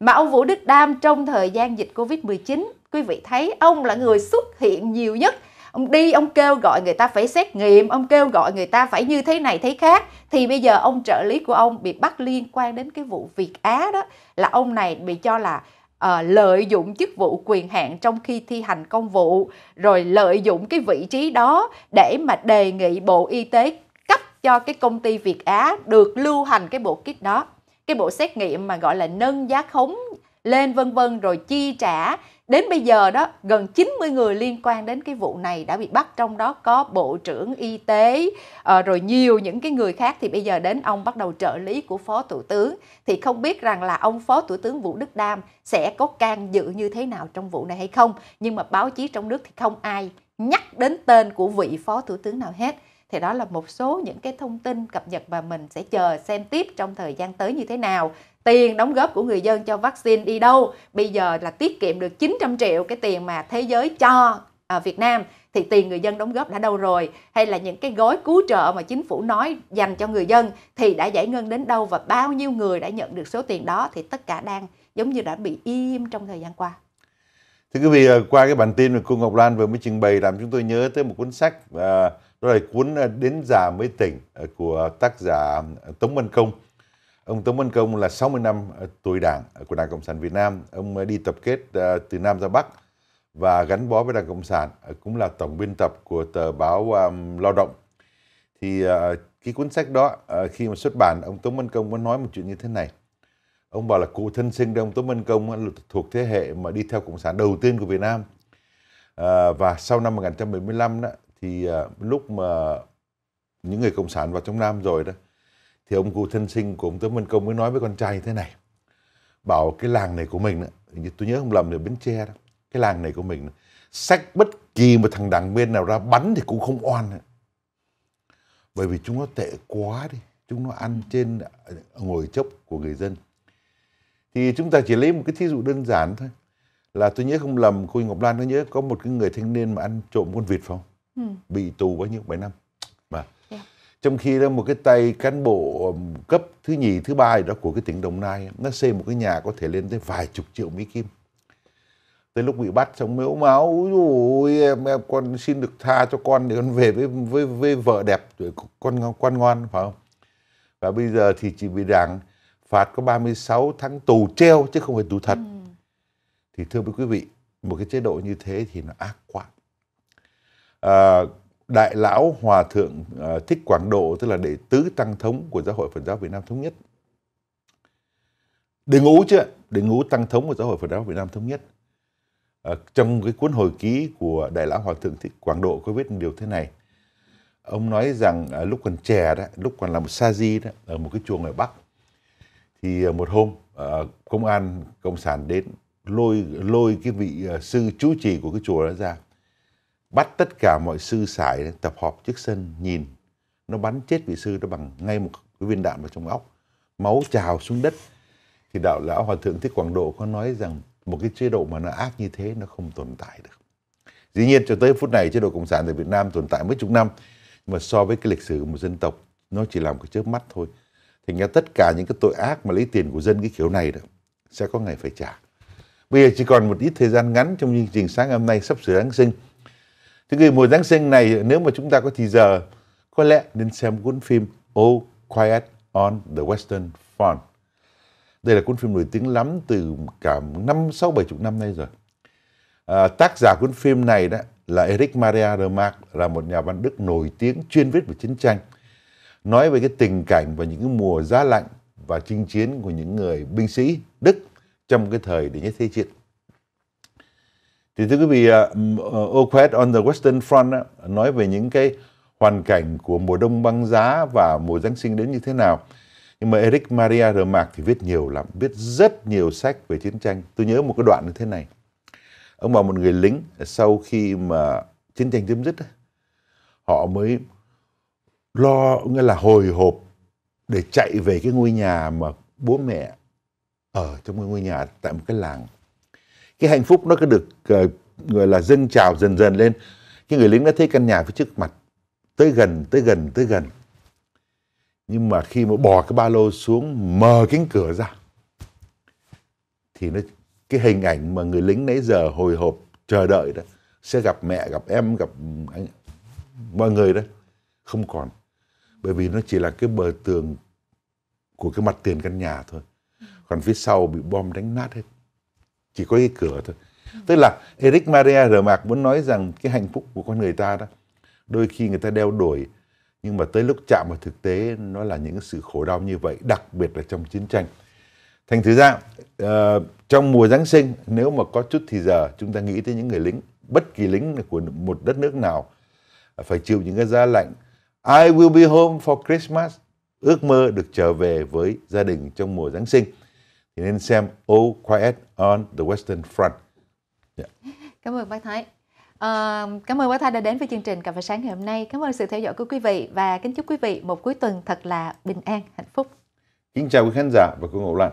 Mà ông Vũ Đức Đam trong thời gian dịch Covid-19 quý vị thấy ông là người xuất hiện nhiều nhất ông đi ông kêu gọi người ta phải xét nghiệm ông kêu gọi người ta phải như thế này thế khác thì bây giờ ông trợ lý của ông bị bắt liên quan đến cái vụ việt á đó là ông này bị cho là À, lợi dụng chức vụ quyền hạn trong khi thi hành công vụ rồi lợi dụng cái vị trí đó để mà đề nghị bộ y tế cấp cho cái công ty việt á được lưu hành cái bộ kit đó cái bộ xét nghiệm mà gọi là nâng giá khống lên vân vân rồi chi trả Đến bây giờ đó, gần 90 người liên quan đến cái vụ này đã bị bắt, trong đó có Bộ trưởng Y tế, ờ, rồi nhiều những cái người khác thì bây giờ đến ông bắt đầu trợ lý của Phó Thủ tướng. Thì không biết rằng là ông Phó Thủ tướng Vũ Đức Đam sẽ có can dự như thế nào trong vụ này hay không. Nhưng mà báo chí trong nước thì không ai nhắc đến tên của vị Phó Thủ tướng nào hết thì đó là một số những cái thông tin cập nhật và mình sẽ chờ xem tiếp trong thời gian tới như thế nào tiền đóng góp của người dân cho vaccine đi đâu bây giờ là tiết kiệm được 900 triệu cái tiền mà thế giới cho à, Việt Nam thì tiền người dân đóng góp đã đâu rồi hay là những cái gói cứu trợ mà chính phủ nói dành cho người dân thì đã giải ngân đến đâu và bao nhiêu người đã nhận được số tiền đó thì tất cả đang giống như đã bị im trong thời gian qua Thưa quý vị, à, qua cái bản tin mà cô Ngọc Lan vừa mới trình bày làm chúng tôi nhớ tới một cuốn sách à, đó là cuốn à, Đến già mới tỉnh của tác giả Tống Văn Công Ông Tống Văn Công là 60 năm ờ, tuổi đảng ờ, của Đảng Cộng sản Việt Nam. Ông ờ, đi tập kết từ Nam ra Bắc và gắn bó với Đảng Cộng sản, cũng là tổng biên tập của tờ báo um, Lao động. Thì uh, cái cuốn sách đó uh, khi mà xuất bản, ông Tống Văn Công có nói một chuyện như thế này. Ông bảo là cụ thân sinh ông Tống Văn Công thuộc thế hệ mà đi theo Cộng sản đầu tiên của Việt Nam. Uh, và sau năm 1975 đó, thì uh, lúc mà những người Cộng sản vào trong Nam rồi đó, thì ông cụ thân sinh của ông tướng Văn Công mới nói với con trai thế này bảo cái làng này của mình đó, tôi nhớ không lầm là Bến Tre đó cái làng này của mình đó, sách bất kỳ một thằng đảng viên nào ra bắn thì cũng không oan bởi vì chúng nó tệ quá đi chúng nó ăn trên à, ngồi chốc của người dân thì chúng ta chỉ lấy một cái thí dụ đơn giản thôi là tôi nhớ không lầm cô Ngọc Lan có nhớ có một cái người thanh niên mà ăn trộm con vịt phải không ừ. bị tù bao nhiêu bảy năm trong khi đó một cái tay cán bộ um, cấp thứ nhì thứ ba đó của cái tỉnh đồng nai nó xây một cái nhà có thể lên tới vài chục triệu mỹ kim tới lúc bị bắt xong mếu máu ui ôi em em con xin được tha cho con để con về với với, với vợ đẹp rồi con con ngoan phải không và bây giờ thì chỉ bị đảng phạt có 36 tháng tù treo chứ không phải tù thật ừ. thì thưa quý vị một cái chế độ như thế thì nó ác quá à, đại lão hòa thượng à, thích quảng độ tức là đệ tứ tăng thống của giáo hội phật giáo việt nam thống nhất đệ ngũ chứ đệ ngũ tăng thống của giáo hội phật giáo việt nam thống nhất à, trong cái cuốn hồi ký của đại lão hòa thượng thích quảng độ có viết điều thế này ông nói rằng à, lúc còn trẻ đó lúc còn là một sa di đó ở một cái chùa ở bắc thì à, một hôm công an cộng sản đến lôi lôi cái vị sư chú trì của cái chùa đó ra bắt tất cả mọi sư sải tập họp trước sân nhìn nó bắn chết vị sư đó bằng ngay một cái viên đạn vào trong óc máu trào xuống đất thì đạo lão hòa thượng thích quảng độ có nói rằng một cái chế độ mà nó ác như thế nó không tồn tại được dĩ nhiên cho tới phút này chế độ cộng sản tại việt nam tồn tại mấy chục năm nhưng mà so với cái lịch sử của một dân tộc nó chỉ làm cái chớp mắt thôi thì nghe tất cả những cái tội ác mà lấy tiền của dân cái kiểu này đó sẽ có ngày phải trả bây giờ chỉ còn một ít thời gian ngắn trong chương trình sáng hôm nay sắp sửa Giáng sinh Thế cái mùa Giáng sinh này nếu mà chúng ta có thì giờ có lẽ nên xem cuốn phim All oh, Quiet on the Western Front. Đây là cuốn phim nổi tiếng lắm từ cả năm sáu bảy chục năm nay rồi. À, tác giả cuốn phim này đó là Eric Maria Remarque là một nhà văn Đức nổi tiếng chuyên viết về chiến tranh. Nói về cái tình cảnh và những cái mùa giá lạnh và chinh chiến của những người binh sĩ Đức trong cái thời để nhất thế chiến. Thì thưa quý vị, uh, à, ờ, Oquet on the Western Front nói về những cái hoàn cảnh của mùa đông băng giá và mùa Giáng sinh đến như thế nào. Nhưng mà Eric Maria Remarque thì viết nhiều lắm, viết rất nhiều sách về chiến tranh. Tôi nhớ một cái đoạn như thế này. Ông bảo một người lính sau khi mà chiến tranh chấm dứt, họ mới lo nghĩa là hồi hộp để chạy về cái ngôi nhà mà bố mẹ ở trong cái ngôi nhà tại một cái làng cái hạnh phúc nó cứ được uh, gọi là dâng trào dần dần lên cái người lính nó thấy căn nhà phía trước mặt tới gần tới gần tới gần nhưng mà khi mà bỏ cái ba lô xuống mở cánh cửa ra thì nó cái hình ảnh mà người lính nãy giờ hồi hộp chờ đợi đó sẽ gặp mẹ gặp em gặp anh mọi người đó không còn bởi vì nó chỉ là cái bờ tường của cái mặt tiền căn nhà thôi còn phía sau bị bom đánh nát hết chỉ có cái cửa thôi tức là Eric Maria rờ mạc muốn nói rằng cái hạnh phúc của con người ta đó đôi khi người ta đeo đổi nhưng mà tới lúc chạm vào thực tế nó là những sự khổ đau như vậy đặc biệt là trong chiến tranh thành thử ra uh, trong mùa giáng sinh nếu mà có chút thì giờ chúng ta nghĩ tới những người lính bất kỳ lính của một đất nước nào à, phải chịu những cái giá lạnh I will be home for Christmas ước mơ được trở về với gia đình trong mùa giáng sinh thì nên xem All Quiet on the Western Front. Yeah. Dạ. Cảm ơn bác Thái. À, cảm ơn bác Thái đã đến với chương trình Cà phê sáng ngày hôm nay. Cảm ơn sự theo dõi của quý vị và kính chúc quý vị một cuối tuần thật là bình an, hạnh phúc. Kính chào quý khán giả và quý Ngọc Lan.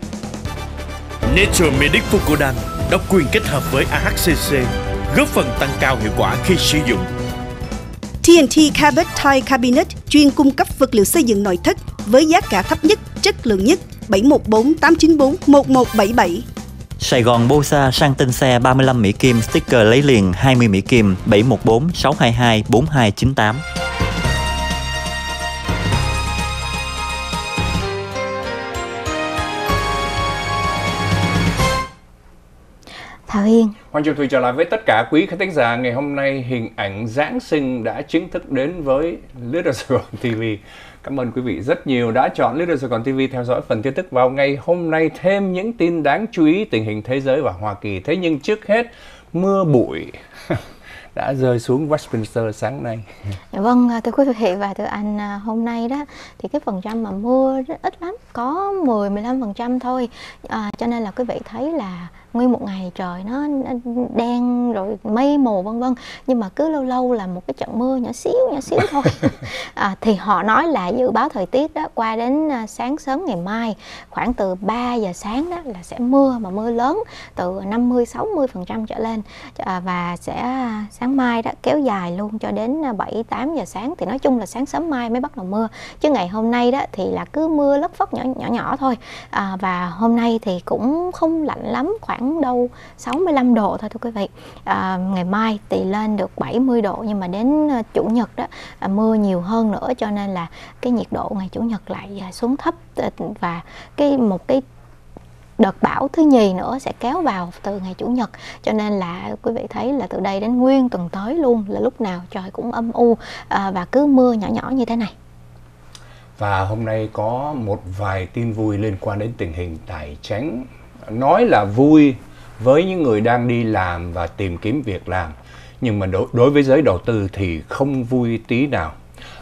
Nature Medic Fucodan độc quyền kết hợp với AHCC, góp phần tăng cao hiệu quả khi sử dụng. TNT Cabot Thai Cabinet chuyên cung cấp vật liệu xây dựng nội thất với giá cả thấp nhất, chất lượng nhất 714 894 1177. Sài Gòn Bosa sang tên xe 35 Mỹ Kim, sticker lấy liền 20 Mỹ Kim 714 622 4298. Thảo Hiên. Hoàng Trường Thùy trở lại với tất cả quý khán thính giả. Ngày hôm nay hình ảnh Giáng sinh đã chính thức đến với Little Sài Gòn TV. Cảm ơn quý vị rất nhiều đã chọn Little Sài Gòn TV theo dõi phần tin tức vào ngày hôm nay. Thêm những tin đáng chú ý tình hình thế giới và Hoa Kỳ. Thế nhưng trước hết, mưa bụi đã rơi xuống Westminster sáng nay. Dạ vâng, thưa quý vị và thưa anh, à, hôm nay đó thì cái phần trăm mà mưa rất ít lắm, có 10-15% thôi. À, cho nên là quý vị thấy là nguyên một ngày trời nó đen rồi mây mù vân vân nhưng mà cứ lâu lâu là một cái trận mưa nhỏ xíu nhỏ xíu thôi à, thì họ nói là dự báo thời tiết đó qua đến à, sáng sớm ngày mai khoảng từ 3 giờ sáng đó là sẽ mưa mà mưa lớn từ 50 60 phần trăm trở lên à, và sẽ à, sáng mai đó kéo dài luôn cho đến 7 à, 8 giờ sáng thì nói chung là sáng sớm mai mới bắt đầu mưa chứ ngày hôm nay đó thì là cứ mưa lất phất nhỏ nhỏ nhỏ thôi à, và hôm nay thì cũng không lạnh lắm khoảng khoảng đâu 65 độ thôi thưa quý vị à, ngày mai thì lên được 70 độ nhưng mà đến ờ, chủ nhật đó à, mưa nhiều hơn nữa cho nên là cái nhiệt độ ngày chủ nhật lại à, xuống thấp ờ, và cái một cái đợt bão thứ nhì nữa sẽ kéo vào từ ngày chủ nhật cho nên là quý vị thấy là từ đây đến nguyên tuần tới luôn là lúc nào trời cũng âm u à, và cứ mưa nhỏ nhỏ như thế này và hôm nay có một vài tin vui liên quan đến tình hình tài chính nói là vui với những người đang đi làm và tìm kiếm việc làm nhưng mà đối, đối với giới đầu tư thì không vui tí nào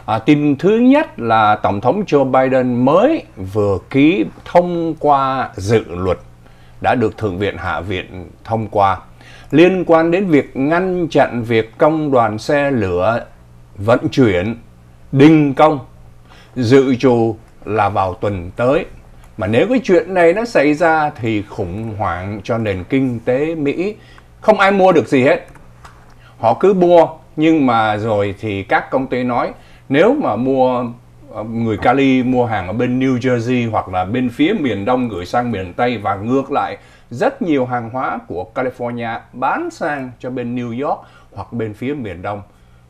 à, tin thứ nhất là tổng thống Joe Biden mới vừa ký thông qua dự luật đã được thượng viện hạ viện thông qua liên quan đến việc ngăn chặn việc công đoàn xe lửa vận chuyển đình công dự trù là vào tuần tới mà nếu cái chuyện này nó xảy ra thì khủng hoảng cho nền kinh tế Mỹ không ai mua được gì hết họ cứ mua nhưng mà rồi thì các công ty nói nếu mà mua ờ, người Cali mua hàng ở bên New Jersey hoặc là bên phía miền Đông gửi sang miền Tây và ngược lại rất nhiều hàng hóa của California bán sang cho bên New York hoặc bên phía miền Đông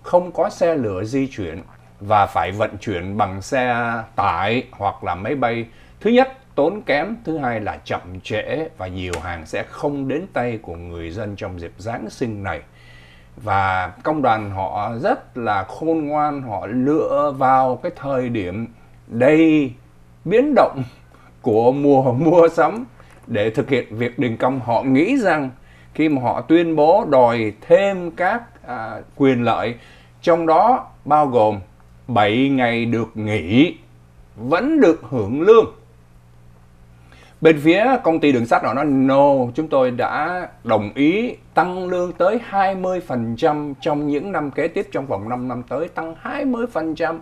không có xe lửa di chuyển và phải vận chuyển bằng xe tải hoặc là máy bay thứ nhất tốn kém, thứ hai là chậm trễ và nhiều hàng sẽ không đến tay của người dân trong dịp Giáng sinh này. Và công đoàn họ rất là khôn ngoan, họ lựa vào cái thời điểm đầy biến động của mùa mua sắm để thực hiện việc đình công. Họ nghĩ rằng khi mà họ tuyên bố đòi thêm các à, quyền lợi, trong đó bao gồm 7 ngày được nghỉ vẫn được hưởng lương bên phía công ty đường sắt họ nói no chúng tôi đã đồng ý tăng lương tới 20% trong những năm kế tiếp trong vòng 5 năm tới tăng 20%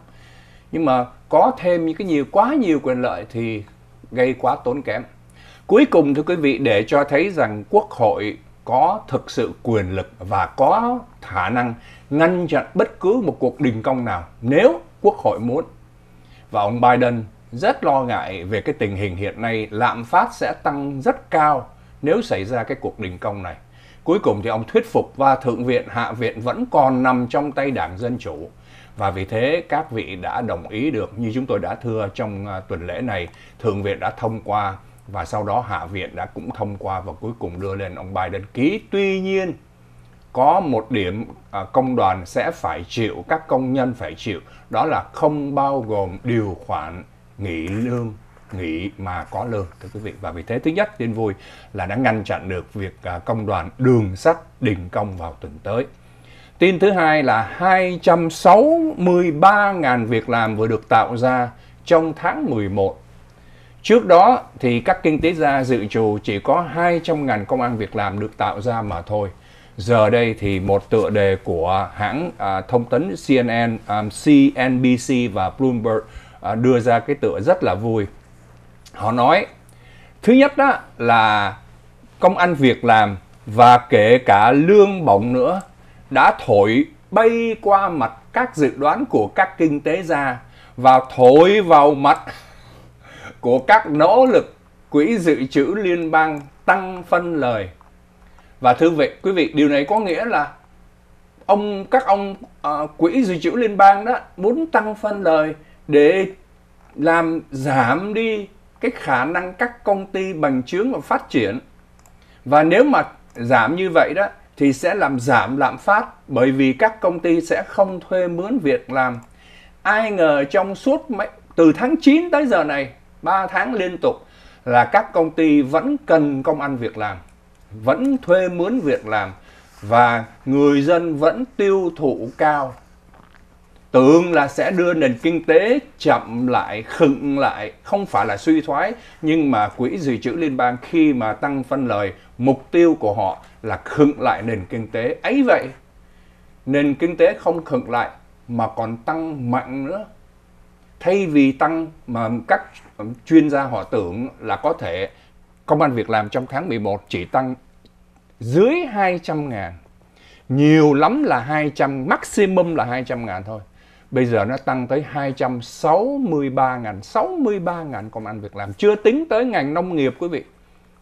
nhưng mà có thêm những cái nhiều quá nhiều quyền lợi thì gây quá tốn kém cuối cùng thưa quý vị để cho thấy rằng quốc hội có thực sự quyền lực và có khả năng ngăn chặn bất cứ một cuộc đình công nào nếu quốc hội muốn và ông Biden rất lo ngại về cái tình hình hiện nay lạm phát sẽ tăng rất cao nếu xảy ra cái cuộc đình công này. Cuối cùng thì ông thuyết phục và Thượng viện, Hạ viện vẫn còn nằm trong tay Đảng Dân Chủ. Và vì thế các vị đã đồng ý được như chúng tôi đã thưa trong à, tuần lễ này, Thượng viện đã thông qua và sau đó Hạ viện đã cũng thông qua và cuối cùng đưa lên ông Biden ký. Tuy nhiên có một điểm à, công đoàn sẽ phải chịu, các công nhân phải chịu, đó là không bao gồm điều khoản nghỉ lương nghỉ mà có lương thưa quý vị và vì thế thứ nhất tin vui là đã ngăn chặn được việc à, công đoàn đường sắt đình công vào tuần tới tin thứ hai là 263.000 việc làm vừa được tạo ra trong tháng 11 trước đó thì các kinh tế gia dự trù chỉ có 200.000 công an việc làm được tạo ra mà thôi giờ đây thì một tựa đề của hãng à, thông tấn CNN, um, à, CNBC và Bloomberg À, đưa ra cái tựa rất là vui họ nói thứ nhất đó là công ăn việc làm và kể cả lương bổng nữa đã thổi bay qua mặt các dự đoán của các kinh tế gia và thổi vào mặt của các nỗ lực quỹ dự trữ liên bang tăng phân lời và thưa vị quý vị điều này có nghĩa là ông các ông uh, quỹ dự trữ liên bang đó muốn tăng phân lời để làm giảm đi cái khả năng các công ty bằng chứng và phát triển. Và nếu mà giảm như vậy đó thì sẽ làm giảm lạm phát bởi vì các công ty sẽ không thuê mướn việc làm. Ai ngờ trong suốt mấy, từ tháng 9 tới giờ này 3 tháng liên tục là các công ty vẫn cần công ăn việc làm, vẫn thuê mướn việc làm và người dân vẫn tiêu thụ cao tưởng là sẽ đưa nền kinh tế chậm lại khựng lại không phải là suy thoái nhưng mà quỹ dự trữ liên bang khi mà tăng phân lời mục tiêu của họ là khựng lại nền kinh tế ấy vậy nền kinh tế không khựng lại mà còn tăng mạnh nữa thay vì tăng mà các chuyên gia họ tưởng là có thể công an việc làm trong tháng 11 chỉ tăng dưới 200 ngàn nhiều lắm là 200, maximum là 200 ngàn thôi. Bây giờ nó tăng tới 263 ngàn, 63 000 công an việc làm. Chưa tính tới ngành nông nghiệp quý vị.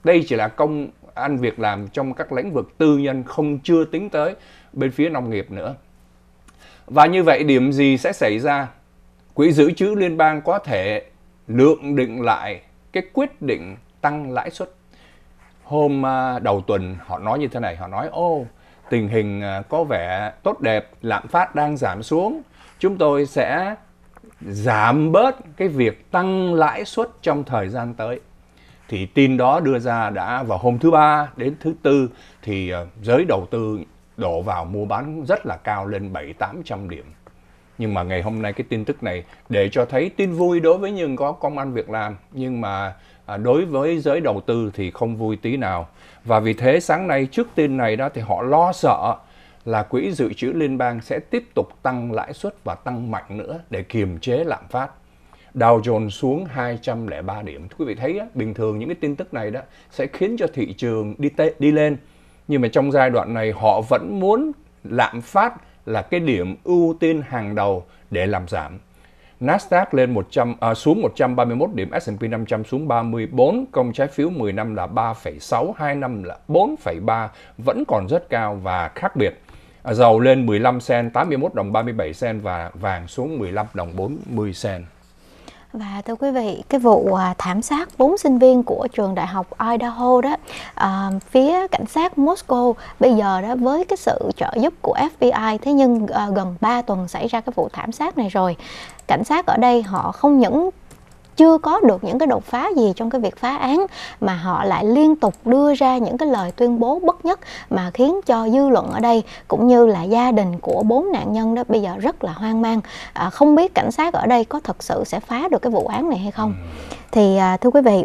Đây chỉ là công ăn việc làm trong các lĩnh vực tư nhân không chưa tính tới bên phía nông nghiệp nữa. Và như vậy điểm gì sẽ xảy ra? Quỹ dự trữ liên bang có thể lượng định lại cái quyết định tăng lãi suất. Hôm à, đầu tuần họ nói như thế này, họ nói ô tình hình à, có vẻ tốt đẹp, lạm phát đang giảm xuống, chúng tôi sẽ giảm bớt cái việc tăng lãi suất trong thời gian tới thì tin đó đưa ra đã vào hôm thứ ba đến thứ tư thì ờ, giới đầu tư đổ vào mua bán rất là cao lên 7 800 điểm. Nhưng mà ngày hôm nay cái tin tức này để cho thấy tin vui đối với những có công ăn việc làm nhưng mà à, đối với giới đầu tư thì không vui tí nào. Và vì thế sáng nay trước tin này đó thì họ lo sợ là quỹ dự trữ liên bang sẽ tiếp tục tăng lãi suất và tăng mạnh nữa để kiềm chế lạm phát. Dow Jones xuống 203 điểm. Quý vị thấy á, bình thường những cái tin tức này đó sẽ khiến cho thị trường đi tê, đi lên. Nhưng mà trong giai đoạn này họ vẫn muốn lạm phát là cái điểm ưu tiên hàng đầu để làm giảm. Nasdaq lên 100 à, xuống 131 điểm, S&P 500 xuống 34, công trái phiếu 10 năm là 3,6, 2 năm là 4,3 vẫn còn rất cao và khác biệt dầu à, lên 15 sen 81 đồng 37 sen và vàng xuống 15 đồng 40 sen. Và thưa quý vị, cái vụ à, thảm sát bốn sinh viên của trường đại học Idaho đó, à, phía cảnh sát Moscow bây giờ đó với cái sự trợ giúp của FBI, thế nhưng à, gần 3 tuần xảy ra cái vụ thảm sát này rồi, cảnh sát ở đây họ không những chưa có được những cái đột phá gì trong cái việc phá án mà họ lại liên tục đưa ra những cái lời tuyên bố bất nhất mà khiến cho dư luận ở đây cũng như là gia đình của bốn nạn nhân đó bây giờ rất là hoang mang à, không biết cảnh sát ở đây có thật sự sẽ phá được cái vụ án này hay không ừ. thì à, thưa quý vị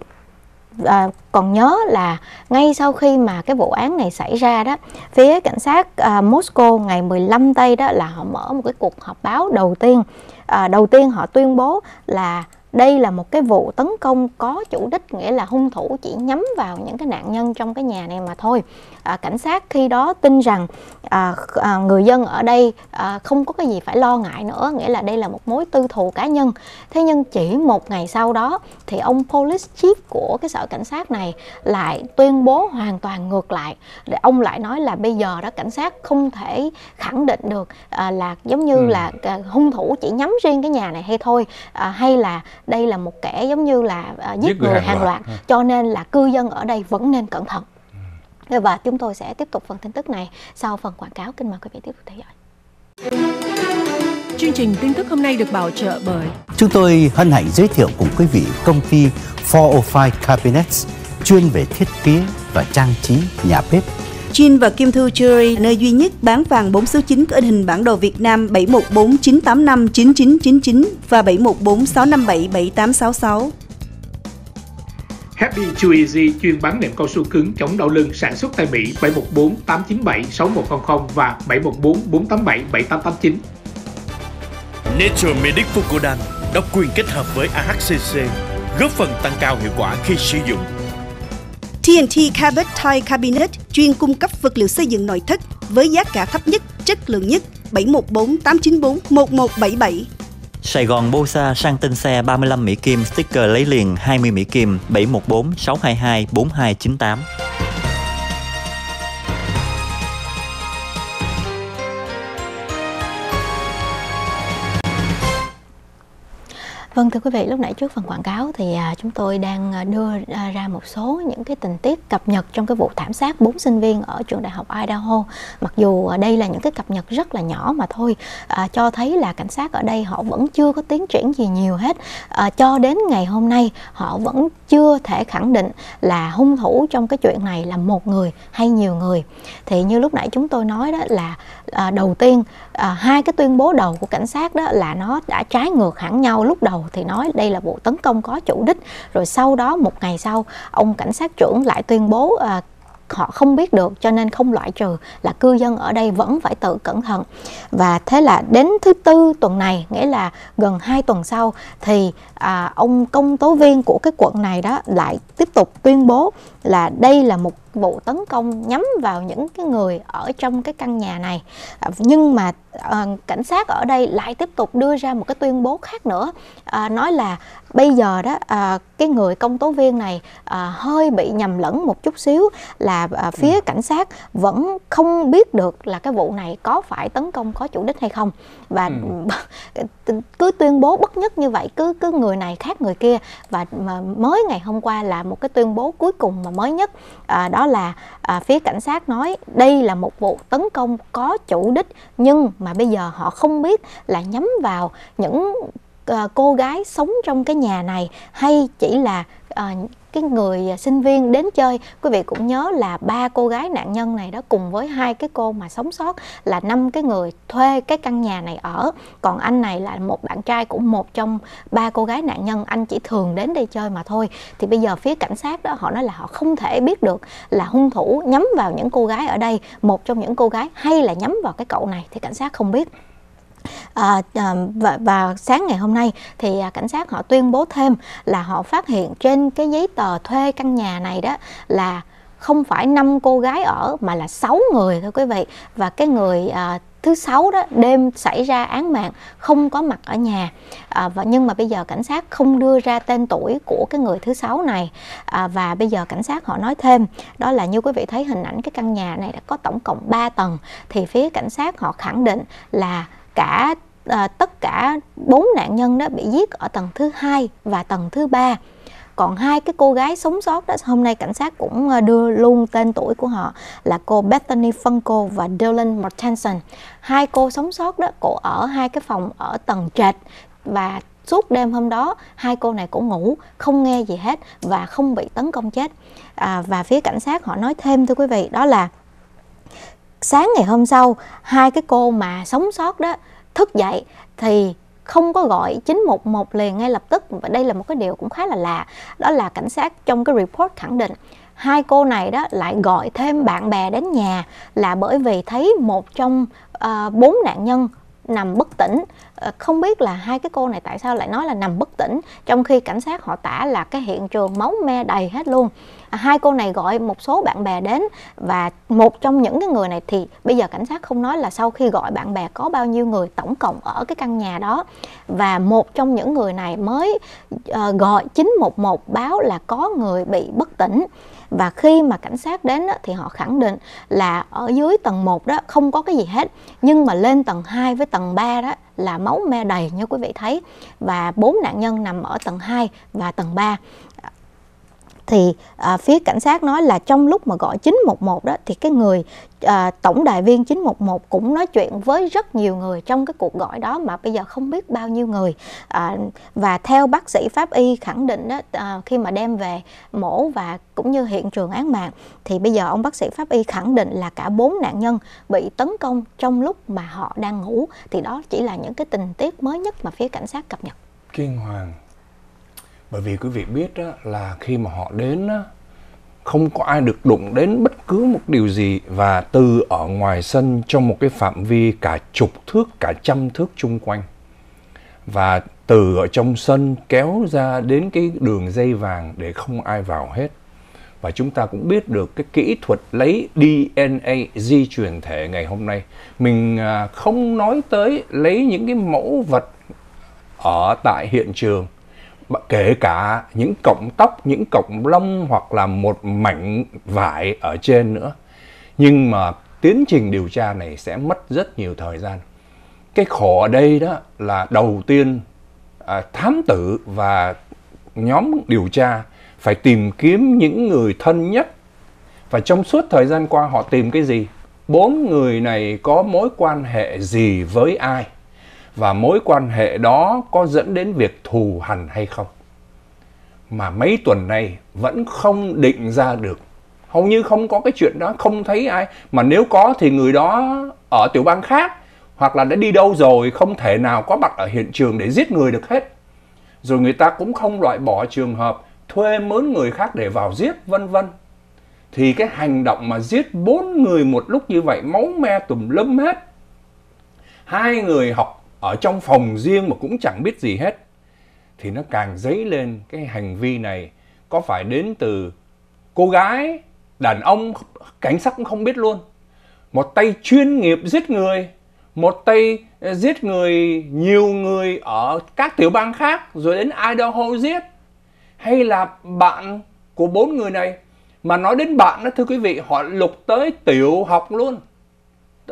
à, còn nhớ là ngay sau khi mà cái vụ án này xảy ra đó phía cảnh sát à, Moscow ngày 15 tây đó là họ mở một cái cuộc họp báo đầu tiên à, đầu tiên họ tuyên bố là đây là một cái vụ tấn công có chủ đích nghĩa là hung thủ chỉ nhắm vào những cái nạn nhân trong cái nhà này mà thôi à, cảnh sát khi đó tin rằng à, à, người dân ở đây à, không có cái gì phải lo ngại nữa nghĩa là đây là một mối tư thù cá nhân thế nhưng chỉ một ngày sau đó thì ông police chief của cái sở cảnh sát này lại tuyên bố hoàn toàn ngược lại để ông lại nói là bây giờ đó cảnh sát không thể khẳng định được à, là giống như ừ. là à, hung thủ chỉ nhắm riêng cái nhà này hay thôi à, hay là đây là một kẻ giống như là à, giết, giết người hàng loạt, loạt. cho nên là cư dân ở đây vẫn nên cẩn thận và chúng tôi sẽ tiếp tục phần tin tức này sau phần quảng cáo kính mời quý vị tiếp tục theo dõi Chương trình tin tức hôm nay được bảo trợ bởi Chúng tôi hân hạnh giới thiệu cùng quý vị công ty 405 Cabinets chuyên về thiết kế và trang trí nhà bếp Jin và Kim Thư Jewelry, nơi duy nhất bán vàng 4 số 9 có in hình bản đồ Việt Nam 714 985 9999 và 714 657 7866. Happy Too Easy chuyên bán nệm cao su cứng chống đau lưng sản xuất tại Mỹ 714 897 6100 và 714 487 7889. Nature Medic Fucodan độc quyền kết hợp với AHCC góp phần tăng cao hiệu quả khi sử dụng. TNT Cabot Thai Cabinet chuyên cung cấp vật liệu xây dựng nội thất với giá cả thấp nhất, chất lượng nhất 714 894 1177. Sài Gòn Bosa sang tên xe 35 Mỹ Kim, sticker lấy liền 20 Mỹ Kim 714 622 4298. Vâng thưa quý vị, lúc nãy trước phần quảng cáo thì à, chúng tôi đang à, đưa à, ra một số những cái tình tiết cập nhật trong cái vụ thảm sát bốn sinh viên ở trường đại học Idaho. Mặc dù đây là những cái cập nhật rất là nhỏ mà thôi, cho thấy là cảnh sát ở đây họ vẫn chưa có tiến triển gì nhiều hết. cho đến ngày hôm nay họ vẫn chưa thể khẳng định là hung thủ trong cái chuyện này là một người hay nhiều người. Thì như lúc nãy chúng tôi nói đó là đầu tiên à, hai cái tuyên bố đầu của cảnh sát đó là nó đã trái ngược hẳn nhau lúc đầu thì nói đây là vụ tấn công có chủ đích rồi sau đó một ngày sau ông cảnh sát trưởng lại tuyên bố à, họ không biết được cho nên không loại trừ là cư dân ở đây vẫn phải tự cẩn thận và thế là đến thứ tư tuần này nghĩa là gần hai tuần sau thì à, ông công tố viên của cái quận này đó lại tiếp tục tuyên bố là đây là một vụ tấn công nhắm vào những cái người ở trong cái căn nhà này à, nhưng mà à, cảnh sát ở đây lại tiếp tục đưa ra một cái tuyên bố khác nữa à, nói là bây giờ đó à, cái người công tố viên này à, hơi bị nhầm lẫn một chút xíu là à, phía ừ. cảnh sát vẫn không biết được là cái vụ này có phải tấn công có chủ đích hay không và ừ. cứ tuyên bố bất nhất như vậy cứ cứ người này khác người kia và mới ngày hôm qua là một cái tuyên bố cuối cùng mà mới nhất à, đó là à, phía cảnh sát nói đây là một vụ tấn công có chủ đích nhưng mà bây giờ họ không biết là nhắm vào những à, cô gái sống trong cái nhà này hay chỉ là à, cái người à, sinh viên đến chơi quý vị cũng nhớ là ba cô gái nạn nhân này đó cùng với hai cái cô mà sống sót là năm cái người thuê cái căn nhà này ở còn anh này là một bạn trai cũng một trong ba cô gái nạn nhân anh chỉ thường đến đây chơi mà thôi thì bây giờ phía cảnh sát đó họ nói là họ không thể biết được là hung thủ nhắm vào những cô gái ở đây một trong những cô gái hay là nhắm vào cái cậu này thì cảnh sát không biết À, à, và, và sáng ngày hôm nay thì à, cảnh sát họ tuyên bố thêm là họ phát hiện trên cái giấy tờ thuê căn nhà này đó là không phải năm cô gái ở mà là 6 người thôi quý vị và cái người à, thứ sáu đó đêm xảy ra án mạng không có mặt ở nhà à, và nhưng mà bây giờ cảnh sát không đưa ra tên tuổi của cái người thứ sáu này à, và bây giờ cảnh sát họ nói thêm đó là như quý vị thấy hình ảnh cái căn nhà này đã có tổng cộng 3 tầng thì phía cảnh sát họ khẳng định là cả à, tất cả bốn nạn nhân đó bị giết ở tầng thứ hai và tầng thứ ba còn hai cái cô gái sống sót đó hôm nay cảnh sát cũng ờ, đưa luôn tên tuổi của họ là cô Bethany Funko và Dylan Martenson hai cô sống sót đó cô ở hai cái phòng ở tầng trệt và suốt đêm hôm đó hai cô này cũng ngủ không nghe gì hết và không bị tấn công chết à, và phía cảnh sát họ nói thêm thưa quý vị đó là sáng ngày hôm sau hai cái cô mà sống sót đó thức dậy thì không có gọi 911 liền ngay lập tức và đây là một cái điều cũng khá là lạ đó là cảnh sát trong cái report khẳng định hai cô này đó lại gọi thêm bạn bè đến nhà là bởi vì thấy một trong ờ, bốn nạn nhân nằm bất tỉnh ờ, không biết là hai cái cô này tại sao lại nói là nằm bất tỉnh trong khi cảnh sát họ tả là cái hiện trường máu me đầy hết luôn hai cô này gọi một số bạn bè đến và một trong những cái người này thì bây giờ cảnh sát không nói là sau khi gọi bạn bè có bao nhiêu người tổng cộng ở cái căn nhà đó và một trong những người này mới uh, gọi 911 báo là có người bị bất tỉnh và khi mà cảnh sát đến đó, thì họ khẳng định là ở dưới tầng 1 đó không có cái gì hết nhưng mà lên tầng 2 với tầng 3 đó là máu me đầy như quý vị thấy và bốn nạn nhân nằm ở tầng 2 và tầng 3 thì à, phía cảnh sát nói là trong lúc mà gọi 911 đó thì cái người à, tổng đại viên 911 cũng nói chuyện với rất nhiều người trong cái cuộc gọi đó mà bây giờ không biết bao nhiêu người à, và theo bác sĩ pháp y khẳng định đó à, khi mà đem về mổ và cũng như hiện trường án mạng thì bây giờ ông bác sĩ pháp y khẳng định là cả bốn nạn nhân bị tấn công trong lúc mà họ đang ngủ thì đó chỉ là những cái tình tiết mới nhất mà phía cảnh sát cập nhật kinh hoàng bởi vì quý vị biết đó, là khi mà họ đến đó, không có ai được đụng đến bất cứ một điều gì và từ ở ngoài sân trong một cái phạm vi cả chục thước cả trăm thước chung quanh và từ ở trong sân kéo ra đến cái đường dây vàng để không ai vào hết và chúng ta cũng biết được cái kỹ thuật lấy DNA di truyền thể ngày hôm nay mình à, không nói tới lấy những cái mẫu vật ở tại hiện trường kể cả những cọng tóc những cọng lông hoặc là một mảnh vải ở trên nữa nhưng mà tiến trình điều tra này sẽ mất rất nhiều thời gian cái khổ ở đây đó là đầu tiên à, thám tử và nhóm điều tra phải tìm kiếm những người thân nhất và trong suốt thời gian qua họ tìm cái gì bốn người này có mối quan hệ gì với ai và mối quan hệ đó có dẫn đến việc thù hằn hay không mà mấy tuần nay vẫn không định ra được hầu như không có cái chuyện đó không thấy ai mà nếu có thì người đó ở tiểu bang khác hoặc là đã đi đâu rồi không thể nào có mặt ở hiện trường để giết người được hết rồi người ta cũng không loại bỏ trường hợp thuê mướn người khác để vào giết vân vân thì cái hành động mà giết bốn người một lúc như vậy máu me tùm lum hết hai người học ở trong phòng riêng mà cũng chẳng biết gì hết thì nó càng dấy lên cái hành vi này có phải đến từ cô gái đàn ông cảnh sát cũng không biết luôn một tay chuyên nghiệp giết người một tay giết người nhiều người ở các tiểu bang khác rồi đến Idaho giết hay là bạn của bốn người này mà nói đến bạn đó thưa quý vị họ lục tới tiểu học luôn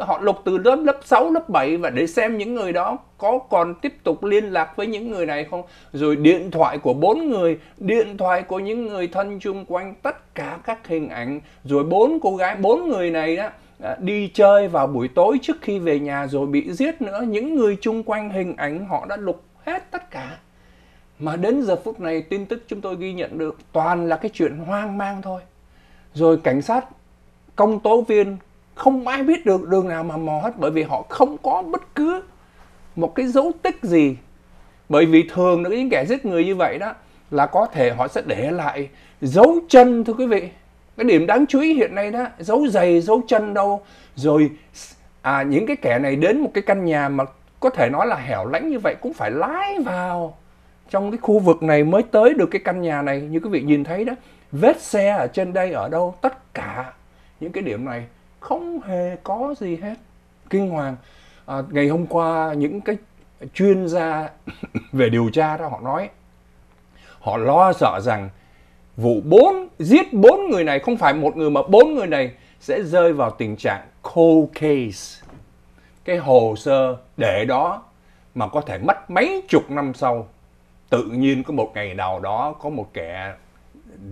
họ lục từ lớp lớp 6, lớp 7 và để xem những người đó có còn tiếp tục liên lạc với những người này không rồi điện thoại của bốn người điện thoại của những người thân chung quanh tất cả các hình ảnh rồi bốn cô gái bốn người này đó à, đi chơi vào buổi tối trước khi về nhà rồi bị giết nữa những người chung quanh hình ảnh họ đã lục hết tất cả mà đến giờ phút này tin tức chúng tôi ghi nhận được toàn là cái chuyện hoang mang thôi rồi cảnh sát công tố viên không ai biết được đường nào mà mò hết bởi vì họ không có bất cứ một cái dấu tích gì bởi vì thường những kẻ giết người như vậy đó là có thể họ sẽ để lại dấu chân thưa quý vị cái điểm đáng chú ý hiện nay đó dấu giày dấu chân đâu rồi à, những cái kẻ này đến một cái căn nhà mà có thể nói là hẻo lánh như vậy cũng phải lái vào trong cái khu vực này mới tới được cái căn nhà này như quý vị nhìn thấy đó vết xe ở trên đây ở đâu tất cả những cái điểm này không hề có gì hết kinh hoàng à, ngày hôm qua những cái chuyên gia về điều tra đó họ nói họ lo sợ rằng vụ bốn giết bốn người này không phải một người mà bốn người này sẽ rơi vào tình trạng cold case cái hồ sơ để đó mà có thể mất mấy chục năm sau tự nhiên có một ngày nào đó có một kẻ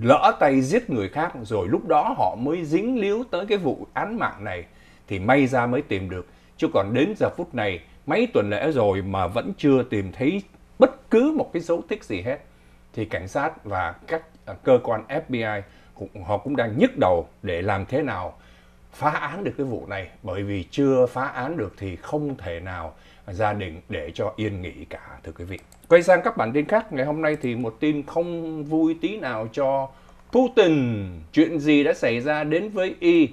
lỡ tay giết người khác rồi lúc đó họ mới dính líu tới cái vụ án mạng này thì may ra mới tìm được chứ còn đến giờ phút này mấy tuần lễ rồi mà vẫn chưa tìm thấy bất cứ một cái dấu tích gì hết thì cảnh sát và các à, cơ quan FBI cũng, họ cũng đang nhức đầu để làm thế nào phá án được cái vụ này bởi vì chưa phá án được thì không thể nào gia đình để cho yên nghỉ cả thưa quý vị. Quay sang các bản tin khác, ngày hôm nay thì một tin không vui tí nào cho Putin. Chuyện gì đã xảy ra đến với Y?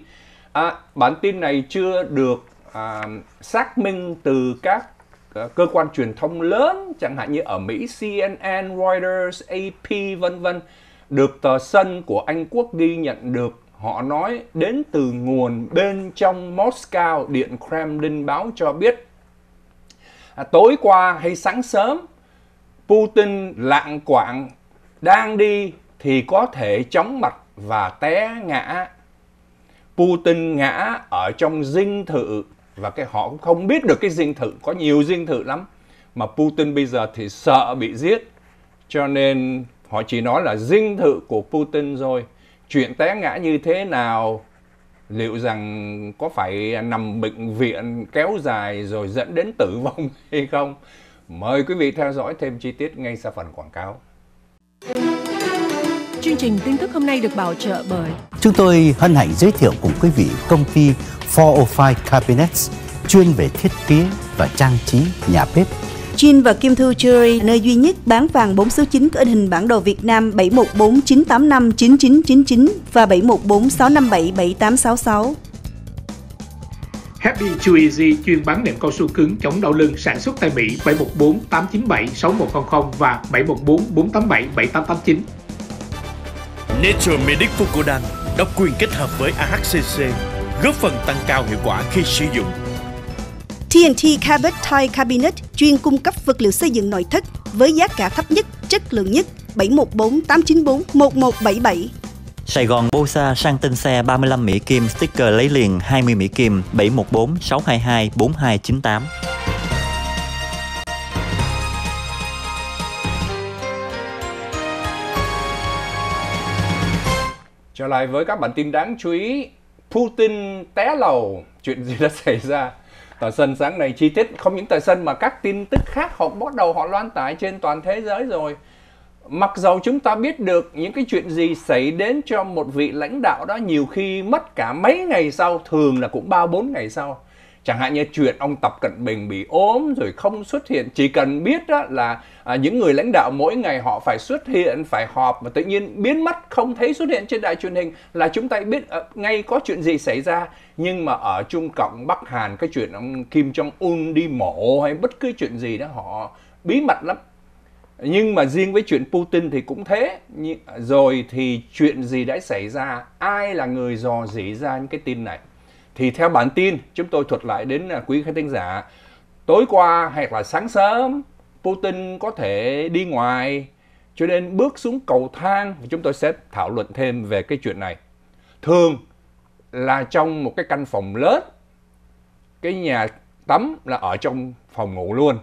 À, bản tin này chưa được à, xác minh từ các à, cơ quan truyền thông lớn, chẳng hạn như ở Mỹ, CNN, Reuters, AP, vân vân được tờ Sun của Anh Quốc ghi nhận được họ nói đến từ nguồn bên trong Moscow, Điện Kremlin báo cho biết à, tối qua hay sáng sớm Putin lạng quạng đang đi thì có thể chóng mặt và té ngã. Putin ngã ở trong dinh thự và cái họ cũng không biết được cái dinh thự có nhiều dinh thự lắm mà Putin bây giờ thì sợ bị giết cho nên họ chỉ nói là dinh thự của Putin rồi chuyện té ngã như thế nào liệu rằng có phải nằm bệnh viện kéo dài rồi dẫn đến tử vong hay không Mời quý vị theo dõi thêm chi tiết ngay sau phần quảng cáo. Chương trình tin tức hôm nay được bảo trợ bởi Chúng tôi hân hạnh giới thiệu cùng quý vị công ty 405 Cabinets chuyên về thiết kế và trang trí nhà bếp. Jin và Kim Thư Jewelry, nơi duy nhất bán vàng 4 số 9 có in hình bản đồ Việt Nam 714 985 9999 và 714 657 7866. Happy Chewy chuyên bán nệm cao su cứng chống đau lưng sản xuất tại Mỹ 714 897 6100 và 714 487 7889. Nature Medic Fucodan độc quyền kết hợp với AHCC, góp phần tăng cao hiệu quả khi sử dụng. TNT Cabot Thai Cabinet chuyên cung cấp vật liệu xây dựng nội thất với giá cả thấp nhất, chất lượng nhất 714 894 1177. Sài Gòn Bosa sang tên xe 35 Mỹ Kim, sticker lấy liền 20 Mỹ Kim, 714 622 4298. Trở lại với các bản tin đáng chú ý, Putin té lầu, chuyện gì đã xảy ra? Tờ Sân sáng nay chi tiết không những tờ Sân mà các tin tức khác họ bắt đầu họ loan tải trên toàn thế giới rồi mặc dầu chúng ta biết được những cái chuyện gì xảy đến cho một vị lãnh đạo đó nhiều khi mất cả mấy ngày sau thường là cũng ba bốn ngày sau chẳng hạn như chuyện ông tập cận bình bị ốm rồi không xuất hiện chỉ cần biết đó là à, những người lãnh đạo mỗi ngày họ phải xuất hiện phải họp mà tự nhiên biến mất không thấy xuất hiện trên đài truyền hình là chúng ta biết à, ngay có chuyện gì xảy ra nhưng mà ở trung cộng bắc hàn cái chuyện ông kim jong un đi mộ hay bất cứ chuyện gì đó họ bí mật lắm nhưng mà riêng với chuyện Putin thì cũng thế rồi thì chuyện gì đã xảy ra ai là người dò dỉ ra những cái tin này thì theo bản tin chúng tôi thuật lại đến à, quý khán thính giả tối qua hoặc là sáng sớm Putin có thể đi ngoài cho nên bước xuống cầu thang và chúng tôi sẽ thảo luận thêm về cái chuyện này thường là trong một cái căn phòng lớn cái nhà tắm là ở trong phòng ngủ luôn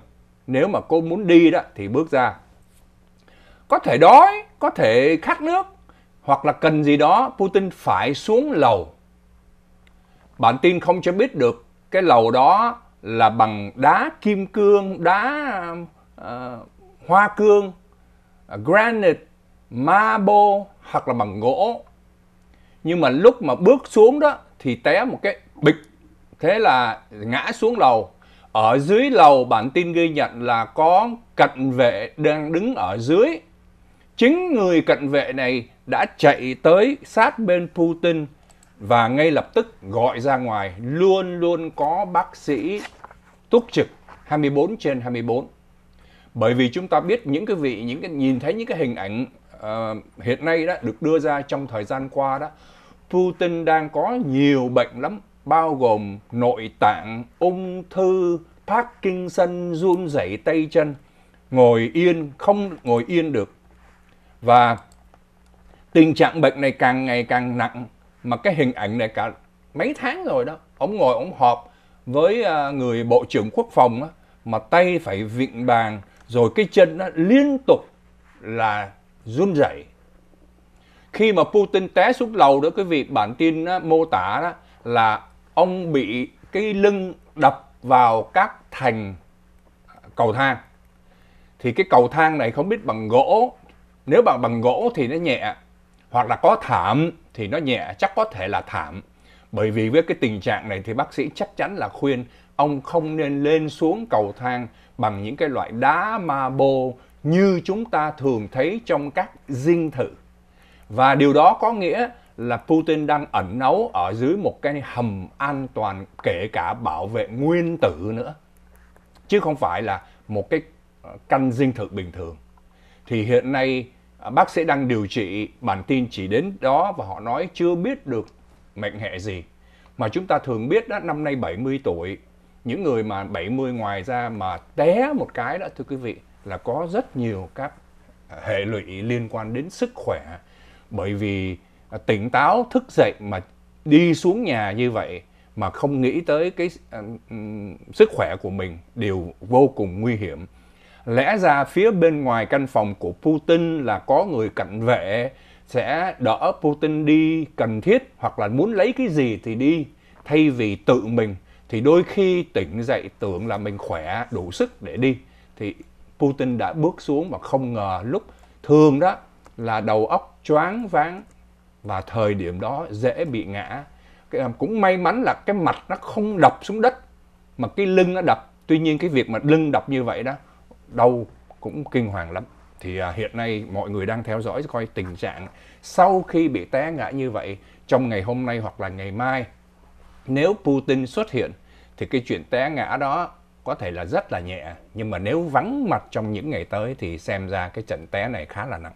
nếu mà cô muốn đi đó thì bước ra có thể đói có thể khát nước hoặc là cần gì đó putin phải xuống lầu bản tin không cho biết được cái lầu đó là bằng đá kim cương đá uh, hoa cương uh, granite marble hoặc là bằng gỗ nhưng mà lúc mà bước xuống đó thì té một cái bịch thế là ngã xuống lầu ở dưới lầu bản tin ghi nhận là có cận vệ đang đứng ở dưới chính người cận vệ này đã chạy tới sát bên Putin và ngay lập tức gọi ra ngoài luôn luôn có bác sĩ túc trực 24 trên 24. Bởi vì chúng ta biết những cái vị những cái nhìn thấy những cái hình ảnh uh, hiện nay đó được đưa ra trong thời gian qua đó, Putin đang có nhiều bệnh lắm, bao gồm nội tạng, ung thư, Parkinson, run rẩy tay chân, ngồi yên không ngồi yên được và tình trạng bệnh này càng ngày càng nặng mà cái hình ảnh này cả mấy tháng rồi đó. Ông ngồi ông họp với à, người Bộ trưởng Quốc phòng đó, mà tay phải vịn bàn rồi cái chân nó liên tục là run rẩy. Khi mà Putin té xuống lầu đó cái việc bản tin đó, mô tả đó là ông bị cái lưng đập vào các thành cầu thang thì cái cầu thang này không biết bằng gỗ nếu bằng bằng gỗ thì nó nhẹ hoặc là có thảm thì nó nhẹ chắc có thể là thảm bởi vì với cái tình trạng này thì bác sĩ chắc chắn là khuyên ông không nên lên xuống cầu thang bằng những cái loại đá ma bô như chúng ta thường thấy trong các dinh thự và điều đó có nghĩa là Putin đang ẩn nấu ở dưới một cái hầm an toàn kể cả bảo vệ nguyên tử nữa chứ không phải là một cái ờ, căn dinh thự bình thường thì hiện nay À, bác sĩ đang điều trị bản tin chỉ đến đó và họ nói chưa biết được mệnh hệ gì mà chúng ta thường biết đó năm nay 70 tuổi những người mà 70 ngoài ra mà té một cái đó thưa quý vị là có rất nhiều các hệ lụy liên quan đến sức khỏe bởi vì à, tỉnh táo thức dậy mà đi xuống nhà như vậy mà không nghĩ tới cái uh, sức khỏe của mình đều vô cùng nguy hiểm lẽ ra phía bên ngoài căn phòng của Putin là có người cận vệ sẽ đỡ Putin đi cần thiết hoặc là muốn lấy cái gì thì đi thay vì tự mình thì đôi khi tỉnh dậy tưởng là mình khỏe đủ sức để đi thì Putin đã bước xuống mà không ngờ lúc thường đó là đầu óc choáng váng và thời điểm đó dễ bị ngã cũng may mắn là cái mặt nó không đập xuống đất mà cái lưng nó đập tuy nhiên cái việc mà lưng đập như vậy đó đau cũng kinh hoàng lắm thì à, hiện nay mọi người đang theo dõi coi tình trạng sau khi bị té ngã như vậy trong ngày hôm nay hoặc là ngày mai nếu Putin xuất hiện thì cái chuyện té ngã đó có thể là rất là nhẹ nhưng mà nếu vắng mặt trong những ngày tới thì xem ra cái trận té này khá là nặng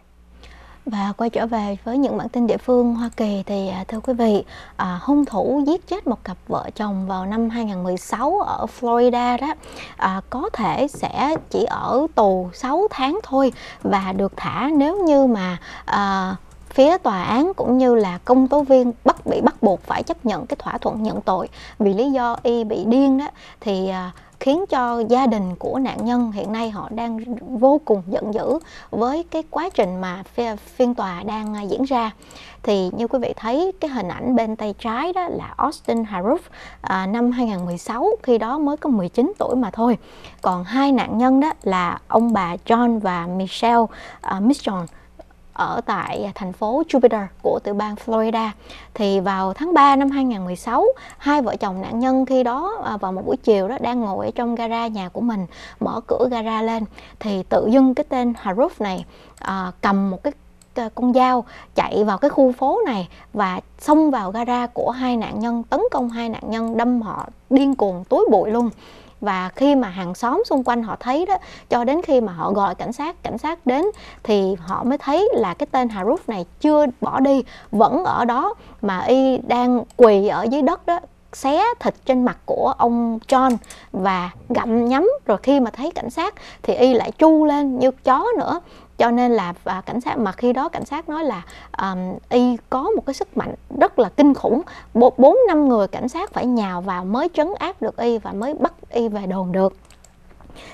và quay trở về với những bản tin địa phương Hoa Kỳ thì à, thưa quý vị, à, hung thủ giết chết một cặp vợ chồng vào năm 2016 ở Florida đó à, có thể sẽ chỉ ở tù 6 tháng thôi và được thả nếu như mà à, phía tòa án cũng như là công tố viên bắt bị bắt buộc phải chấp nhận cái thỏa thuận nhận tội vì lý do y bị điên đó thì à, khiến cho gia đình của nạn nhân hiện nay họ đang vô cùng giận dữ với cái quá trình mà phiên tòa đang à, diễn ra thì như quý vị thấy cái hình ảnh bên tay trái đó là Austin Haruf à, năm 2016 khi đó mới có 19 tuổi mà thôi còn hai nạn nhân đó là ông bà John và Michelle à, Miss John ở tại thành phố Jupiter của tiểu bang Florida. Thì vào tháng 3 năm 2016, hai vợ chồng nạn nhân khi đó à, vào một buổi chiều đó đang ngồi ở trong gara nhà của mình, mở cửa gara lên thì tự dưng cái tên Haruf này à, cầm một cái à, con dao chạy vào cái khu phố này và xông vào gara của hai nạn nhân tấn công hai nạn nhân đâm họ điên cuồng túi bụi luôn và khi mà hàng xóm xung quanh họ thấy đó cho đến khi mà họ gọi cảnh sát cảnh sát đến thì họ mới thấy là cái tên Haruf này chưa bỏ đi vẫn ở đó mà y đang quỳ ở dưới đất đó xé thịt trên mặt của ông John và gặm nhấm rồi khi mà thấy cảnh sát thì y lại chu lên như chó nữa cho nên là à, cảnh sát mà khi đó cảnh sát nói là um, y có một cái sức mạnh rất là kinh khủng bốn năm người cảnh sát phải nhào vào mới trấn áp được y và mới bắt y về đồn được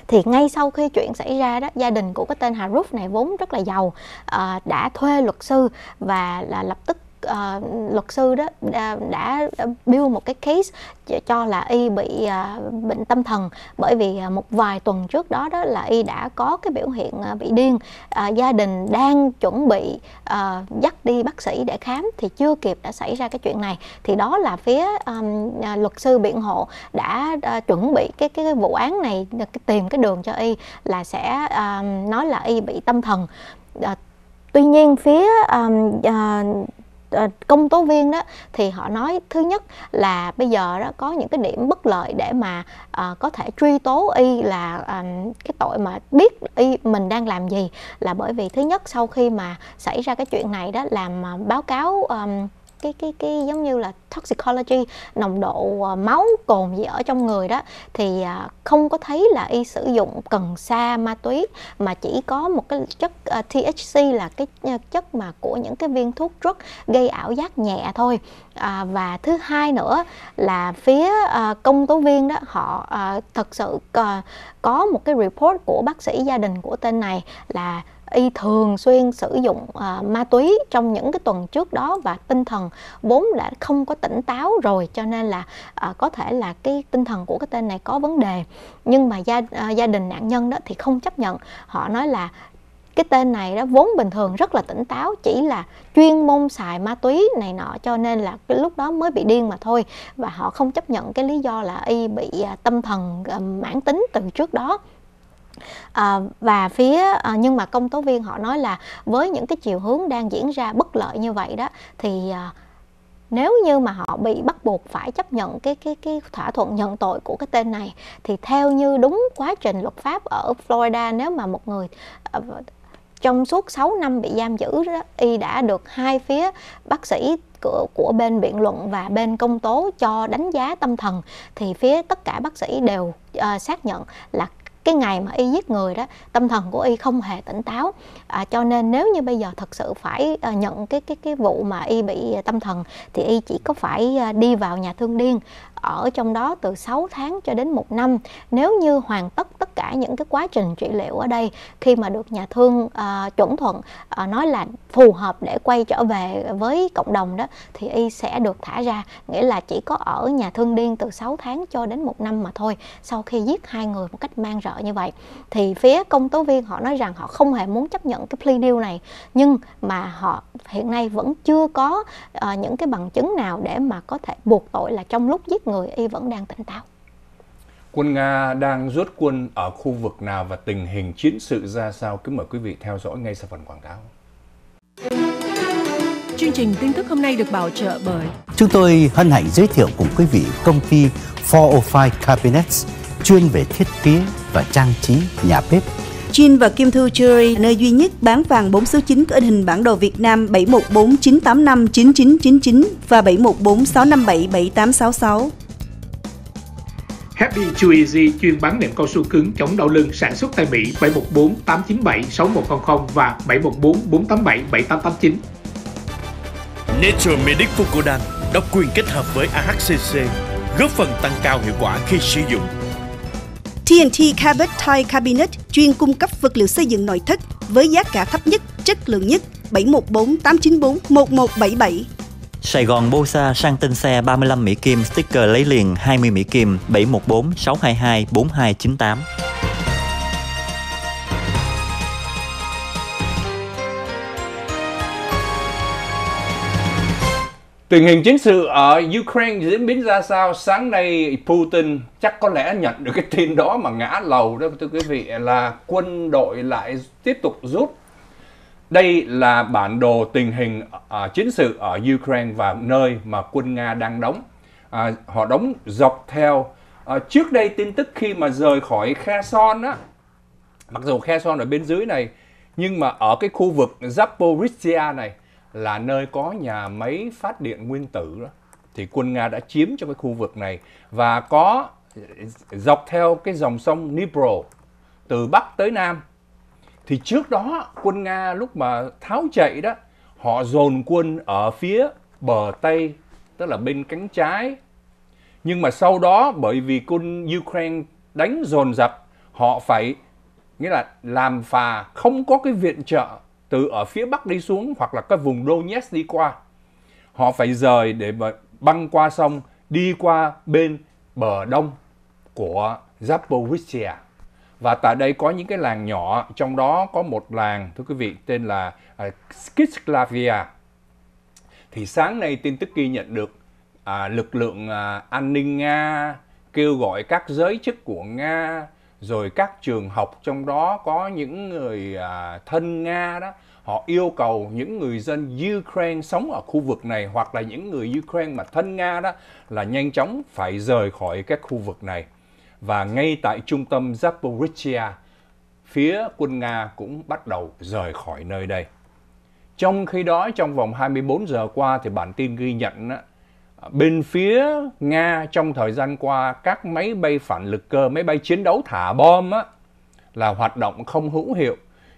thì ngay sau khi chuyện xảy ra đó gia đình của cái tên Haruf này vốn rất là giàu à, đã thuê luật sư và là lập tức uh, luật sư đó uh, đã build một cái case cho là y bị uh, bệnh tâm thần bởi vì uh, một vài tuần trước đó đó là y đã có cái biểu hiện uh, bị điên uh, gia đình đang chuẩn bị uh, dắt đi bác sĩ để khám thì chưa kịp đã xảy ra cái chuyện này thì đó là phía um, uh, luật sư biện hộ đã uh, chuẩn bị cái, cái vụ án này tìm cái đường cho y là sẽ um, nói là y bị tâm thần uh, tuy nhiên phía um, uh, Ờ, công tố viên đó thì họ nói thứ nhất là bây giờ đó có những cái điểm bất lợi để mà à, có thể truy tố y là à, cái tội mà biết y mình đang làm gì là bởi vì thứ nhất sau khi mà xảy ra cái chuyện này đó làm báo cáo um, cái cái cái giống như là toxicology nồng độ à, máu cồn gì ở trong người đó thì à, không có thấy là y sử dụng cần sa ma túy mà chỉ có một cái chất uh, à, THC là cái chất mà của những cái viên thuốc rất gây ảo giác nhẹ thôi à, và thứ hai nữa là phía uh, công tố viên đó họ uh, thật sự uh, có một cái report của bác sĩ gia đình của tên này là y thường xuyên sử dụng à, ma túy trong những cái tuần trước đó và tinh thần vốn đã không có tỉnh táo rồi cho nên là à, có thể là cái tinh thần của cái tên này có vấn đề nhưng mà gia à, gia đình nạn nhân đó thì không chấp nhận họ nói là cái tên này đó vốn bình thường rất là tỉnh táo chỉ là chuyên môn xài ma túy này nọ cho nên là cái lúc đó mới bị điên mà thôi và họ không chấp nhận cái lý do là y bị à, tâm thần à, mãn tính từ trước đó à, và phía à, nhưng mà công tố viên họ nói là với những cái chiều hướng đang diễn ra bất lợi như vậy đó thì à, nếu như mà họ bị bắt buộc phải chấp nhận cái cái cái thỏa thuận nhận tội của cái tên này thì theo như đúng quá trình luật pháp ở Florida nếu mà một người trong suốt 6 năm bị giam giữ đó, y đã được hai phía bác sĩ của, của bên biện luận và bên công tố cho đánh giá tâm thần thì phía tất cả bác sĩ đều uh, xác nhận là cái ngày mà y giết người đó tâm thần của y không hề tỉnh táo à, cho nên nếu như bây giờ thật sự phải à, nhận cái cái cái vụ mà y bị tâm thần thì y chỉ có phải à, đi vào nhà thương điên ở trong đó từ 6 tháng cho đến một năm nếu như hoàn tất tất cả những cái quá trình trị liệu ở đây khi mà được nhà thương uh, chuẩn thuận uh, nói là phù hợp để quay trở về với cộng đồng đó thì y sẽ được thả ra nghĩa là chỉ có ở nhà thương điên từ 6 tháng cho đến một năm mà thôi sau khi giết hai người một cách mang rợ như vậy thì phía công tố viên họ nói rằng họ không hề muốn chấp nhận cái plea deal này nhưng mà họ hiện nay vẫn chưa có uh, những cái bằng chứng nào để mà có thể buộc tội là trong lúc giết người người y vẫn đang tỉnh táo quân nga đang rút quân ở khu vực nào và tình hình chiến sự ra sao cứ mời quý vị theo dõi ngay sau phần quảng cáo chương trình tin tức hôm nay được bảo trợ bởi chúng tôi hân hạnh giới thiệu cùng quý vị công ty 405 Cabinets chuyên về thiết kế và trang trí nhà bếp Jin và Kim Thư Jewelry, nơi duy nhất bán vàng 4 số 9 có in hình bản đồ Việt Nam 7149859999 và 7146577866. Happy Chew Easy chuyên bán nệm cao su cứng chống đau lưng sản xuất tại Mỹ 714 897 6100 và 714 487 7889. Nature Medic Fucodan độc quyền kết hợp với AHCC góp phần tăng cao hiệu quả khi sử dụng TNT Cabot Thai Cabinet chuyên cung cấp vật liệu xây dựng nội thất với giá cả thấp nhất, chất lượng nhất 714 894 1177. Sài Gòn Bosa sang tên xe 35 Mỹ Kim, sticker lấy liền 20 Mỹ Kim 714 622 4298. Tình hình chiến sự ở Ukraine diễn biến ra sao? Sáng nay Putin chắc có lẽ nhận được cái tin đó mà ngã lầu đó thưa quý vị là quân đội lại tiếp tục rút. Đây là bản đồ tình hình uh, chiến sự ở Ukraine và nơi mà quân Nga đang đóng. Uh, họ đóng dọc theo uh, trước đây tin tức khi mà rời khỏi Kherson á, mặc dù Kherson ở bên dưới này nhưng mà ở cái khu vực Zaporizhia này là nơi có nhà máy phát điện nguyên tử đó thì quân Nga đã chiếm cho cái khu vực này và có dọc theo cái dòng sông Dnipro từ bắc tới nam thì trước đó quân Nga lúc mà tháo chạy đó họ dồn quân ở phía bờ tây tức là bên cánh trái nhưng mà sau đó bởi vì quân Ukraine đánh dồn dập họ phải nghĩa là làm phà không có cái viện trợ từ ở phía Bắc đi xuống hoặc là cái vùng Donetsk đi qua. Họ phải rời để mà băng qua sông đi qua bên bờ đông của Zaporizhia. Và tại đây có những cái làng nhỏ, trong đó có một làng, thưa quý vị, tên là uh, Skislavia. Thì sáng nay tin tức ghi nhận được à, lực lượng à, an ninh Nga kêu gọi các giới chức của Nga rồi các trường học trong đó có những người à, thân Nga đó họ yêu cầu những người dân Ukraine sống ở khu vực này hoặc là những người Ukraine mà thân Nga đó là nhanh chóng phải rời khỏi các khu vực này. Và ngay tại trung tâm Zaporizhia, phía quân Nga cũng bắt đầu rời khỏi nơi đây. Trong khi đó, trong vòng 24 giờ qua thì bản tin ghi nhận bên phía Nga trong thời gian qua các máy bay phản lực cơ, máy bay chiến đấu thả bom á, là hoạt động không hữu hiệu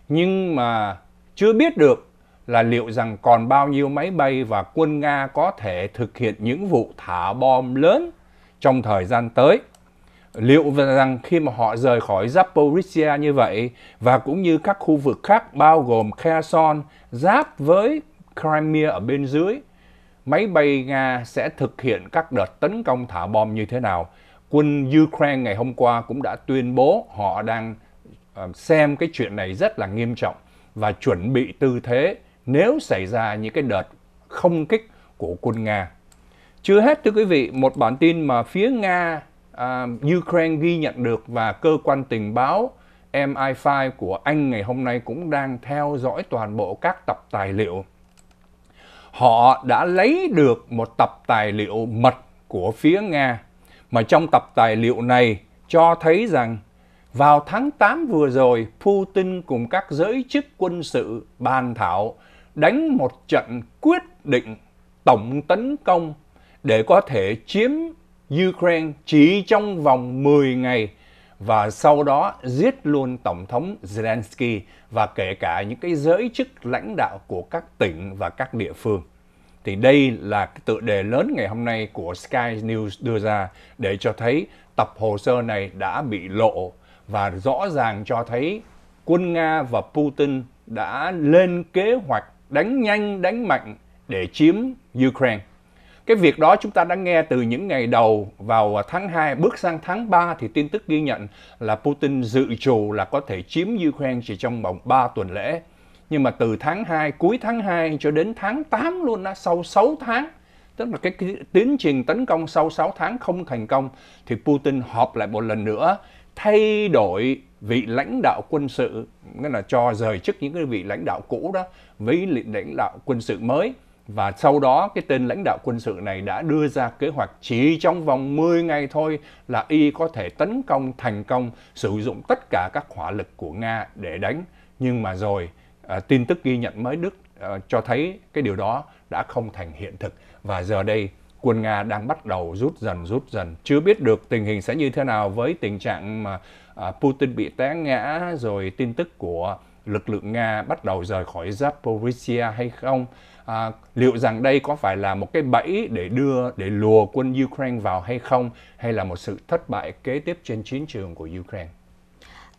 nhưng mà chưa biết được là liệu rằng còn bao nhiêu máy bay và quân Nga có thể thực hiện những vụ thả bom lớn trong thời gian tới. Liệu rằng khi mà họ rời khỏi Zaporizhia như vậy và cũng như các khu vực khác bao gồm Kherson giáp với Crimea ở bên dưới máy bay Nga sẽ thực hiện các đợt tấn công thả bom như thế nào. Quân Ukraine ngày hôm qua cũng đã tuyên bố họ đang ờ, xem cái chuyện này rất là nghiêm trọng và chuẩn bị tư thế nếu xảy ra những cái đợt không kích của quân Nga. Chưa hết thưa quý vị, một bản tin mà phía Nga, uh, Ukraine ghi nhận được và cơ quan tình báo MI5 của Anh ngày hôm nay cũng đang theo dõi toàn bộ các tập tài liệu họ đã lấy được một tập tài liệu mật của phía Nga mà trong tập tài liệu này cho thấy rằng vào tháng 8 vừa rồi, Putin cùng các giới chức quân sự bàn thảo đánh một trận quyết định tổng tấn công để có thể chiếm Ukraine chỉ trong vòng 10 ngày và sau đó giết luôn Tổng thống Zelensky và kể cả những cái giới chức lãnh đạo của các tỉnh và các địa phương. Thì đây là cái tựa đề lớn ngày hôm nay của Sky News đưa ra để cho thấy tập hồ sơ này đã bị lộ và rõ ràng cho thấy quân Nga và Putin đã lên kế hoạch đánh nhanh đánh mạnh để chiếm Ukraine. Cái việc đó chúng ta đã nghe từ những ngày đầu vào tháng 2 bước sang tháng 3 thì tin tức ghi nhận là Putin dự trù là có thể chiếm Ukraine chỉ trong vòng 3 tuần lễ. Nhưng mà từ tháng 2, cuối tháng 2 cho đến tháng 8 luôn á, sau 6 tháng tức là cái tiến trình tấn công sau 6 tháng không thành công thì Putin họp lại một lần nữa thay đổi vị lãnh đạo quân sự nghĩa là cho rời chức những cái vị lãnh đạo cũ đó với lãnh đạo quân sự mới và sau đó cái tên lãnh đạo quân sự này đã đưa ra kế hoạch chỉ trong vòng 10 ngày thôi là Y có thể tấn công thành công sử dụng tất cả các hỏa lực của Nga để đánh. Nhưng mà rồi à, tin tức ghi nhận mới Đức à, cho thấy cái điều đó đã không thành hiện thực. Và giờ đây quân Nga đang bắt đầu rút dần rút dần. Chưa biết được tình hình sẽ như thế nào với tình trạng mà à, Putin bị té ngã rồi tin tức của lực lượng Nga bắt đầu rời khỏi Zaporizhia hay không à, liệu rằng đây có phải là một cái bẫy để đưa để lùa quân Ukraine vào hay không hay là một sự thất bại kế tiếp trên chiến trường của Ukraine?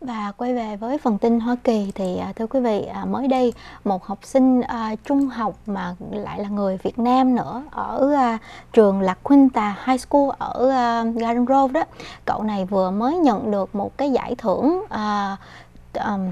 Và quay về với phần tin Hoa Kỳ thì à, thưa quý vị à, mới đây một học sinh uh, trung học mà lại là người Việt Nam nữa ở uh, trường La Quinta High School ở uh, Garden Grove đó cậu này vừa mới nhận được một cái giải thưởng uh, um,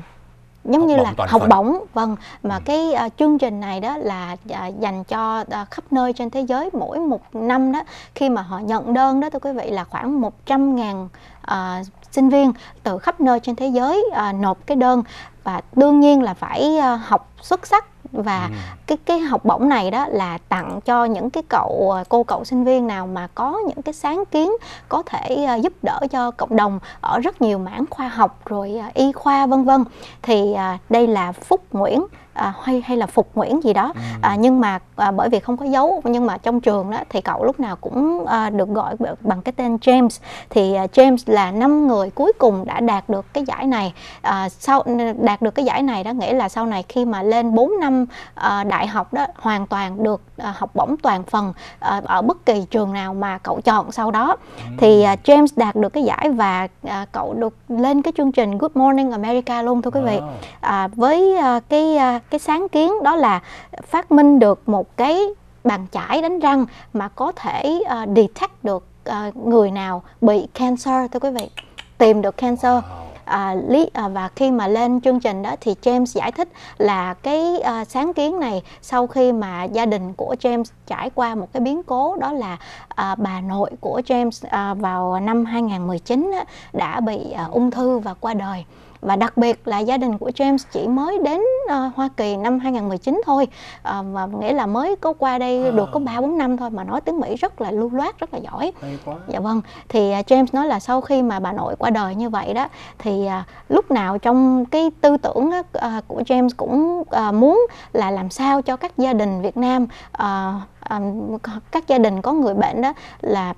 giống như là học phần. bổng vâng mà ừ. cái uh, chương trình này đó là uh, dành cho uh, khắp nơi trên thế giới mỗi một năm đó khi mà họ nhận đơn đó thưa quý vị là khoảng 100 ngàn uh, sinh viên từ khắp nơi trên thế giới uh, nộp cái đơn và đương nhiên là phải uh, học xuất sắc và ừ. cái cái học bổng này đó là tặng cho những cái cậu à, cô cậu sinh viên nào mà có những cái sáng kiến có thể à, giúp đỡ cho cộng đồng ở rất nhiều mảng khoa học rồi à, y khoa vân vân thì đây là Phúc Nguyễn à, hay hay là phục nguyễn gì đó ừ. à, nhưng mà à, bởi vì không có dấu nhưng mà trong trường đó thì cậu lúc nào cũng à, được gọi bằng cái tên James thì à, James là năm người cuối cùng đã đạt được cái giải này à, sau đạt được cái giải này đó nghĩa là sau này khi mà lên 4 năm à, đại học đó hoàn toàn được à, học bổng toàn phần à, ở bất kỳ trường nào mà cậu chọn sau đó ừ. thì à, James đạt được cái giải và à, cậu được lên cái chương trình Good Morning America luôn thưa quý vị à, với à, cái à, cái sáng kiến đó là phát minh được một cái bàn chải đánh răng mà có thể uh, detect được uh, người nào bị cancer thưa quý vị tìm được cancer à, lý à, và khi mà lên chương trình đó thì James giải thích là cái à, sáng kiến này sau khi mà gia đình của James trải qua một cái biến cố đó là à, bà nội của James à, vào năm 2019 á, đã bị à, ung thư và qua đời và đặc biệt là gia đình của James chỉ mới đến uh, Hoa Kỳ năm 2019 thôi uh, ờ, và nghĩa là mới có qua đây à. được có 3 4 năm thôi mà nói tiếng Mỹ rất là lưu loát rất là giỏi. Dạ vâng. Thì uh, James nói là sau khi mà bà nội qua đời như vậy đó thì uh, lúc nào trong cái tư tưởng uh, của James cũng uh, muốn là làm sao cho các gia đình Việt Nam uh, um, các gia đình có người bệnh đó là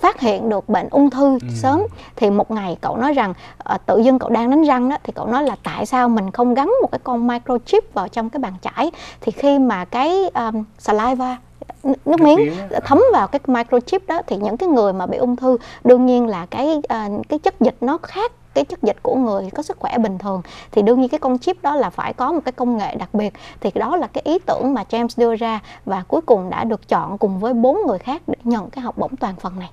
phát hiện được bệnh ung thư ừ. sớm thì một ngày cậu nói rằng à, tự dưng cậu đang đánh răng đó thì cậu nói là tại sao mình không gắn một cái con microchip vào trong cái bàn chải thì khi mà cái um, saliva nước miếng thấm vào cái microchip đó thì những cái người mà bị ung thư đương nhiên là cái uh, cái chất dịch nó khác cái chất dịch của người có sức khỏe bình thường thì đương nhiên cái con chip đó là phải có một cái công nghệ đặc biệt thì đó là cái ý tưởng mà James đưa ra và cuối cùng đã được chọn cùng với bốn người khác để nhận cái học bổng toàn phần này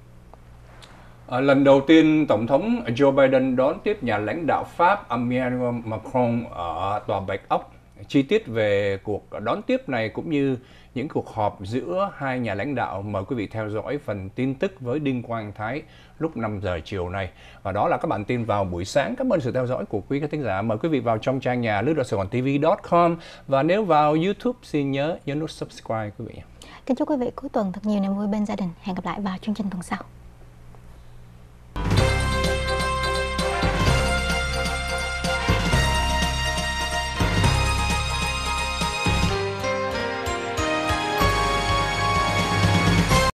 À, lần đầu tiên Tổng thống Joe Biden đón tiếp nhà lãnh đạo Pháp Emmanuel Macron ở Tòa Bạch Ốc. Chi tiết về cuộc đón tiếp này cũng như những cuộc họp giữa hai nhà lãnh đạo mời quý vị theo dõi phần tin tức với Đinh Quang Thái lúc 5 giờ chiều nay. Và đó là các bản tin vào buổi sáng. Cảm ơn sự theo dõi của quý khán thính giả. Mời quý vị vào trong trang nhà lướt sài gòn tv.com và nếu vào YouTube xin nhớ nhấn nút subscribe quý vị. Kính chúc quý vị cuối tuần thật nhiều niềm vui bên gia đình. Hẹn gặp lại vào chương trình tuần sau.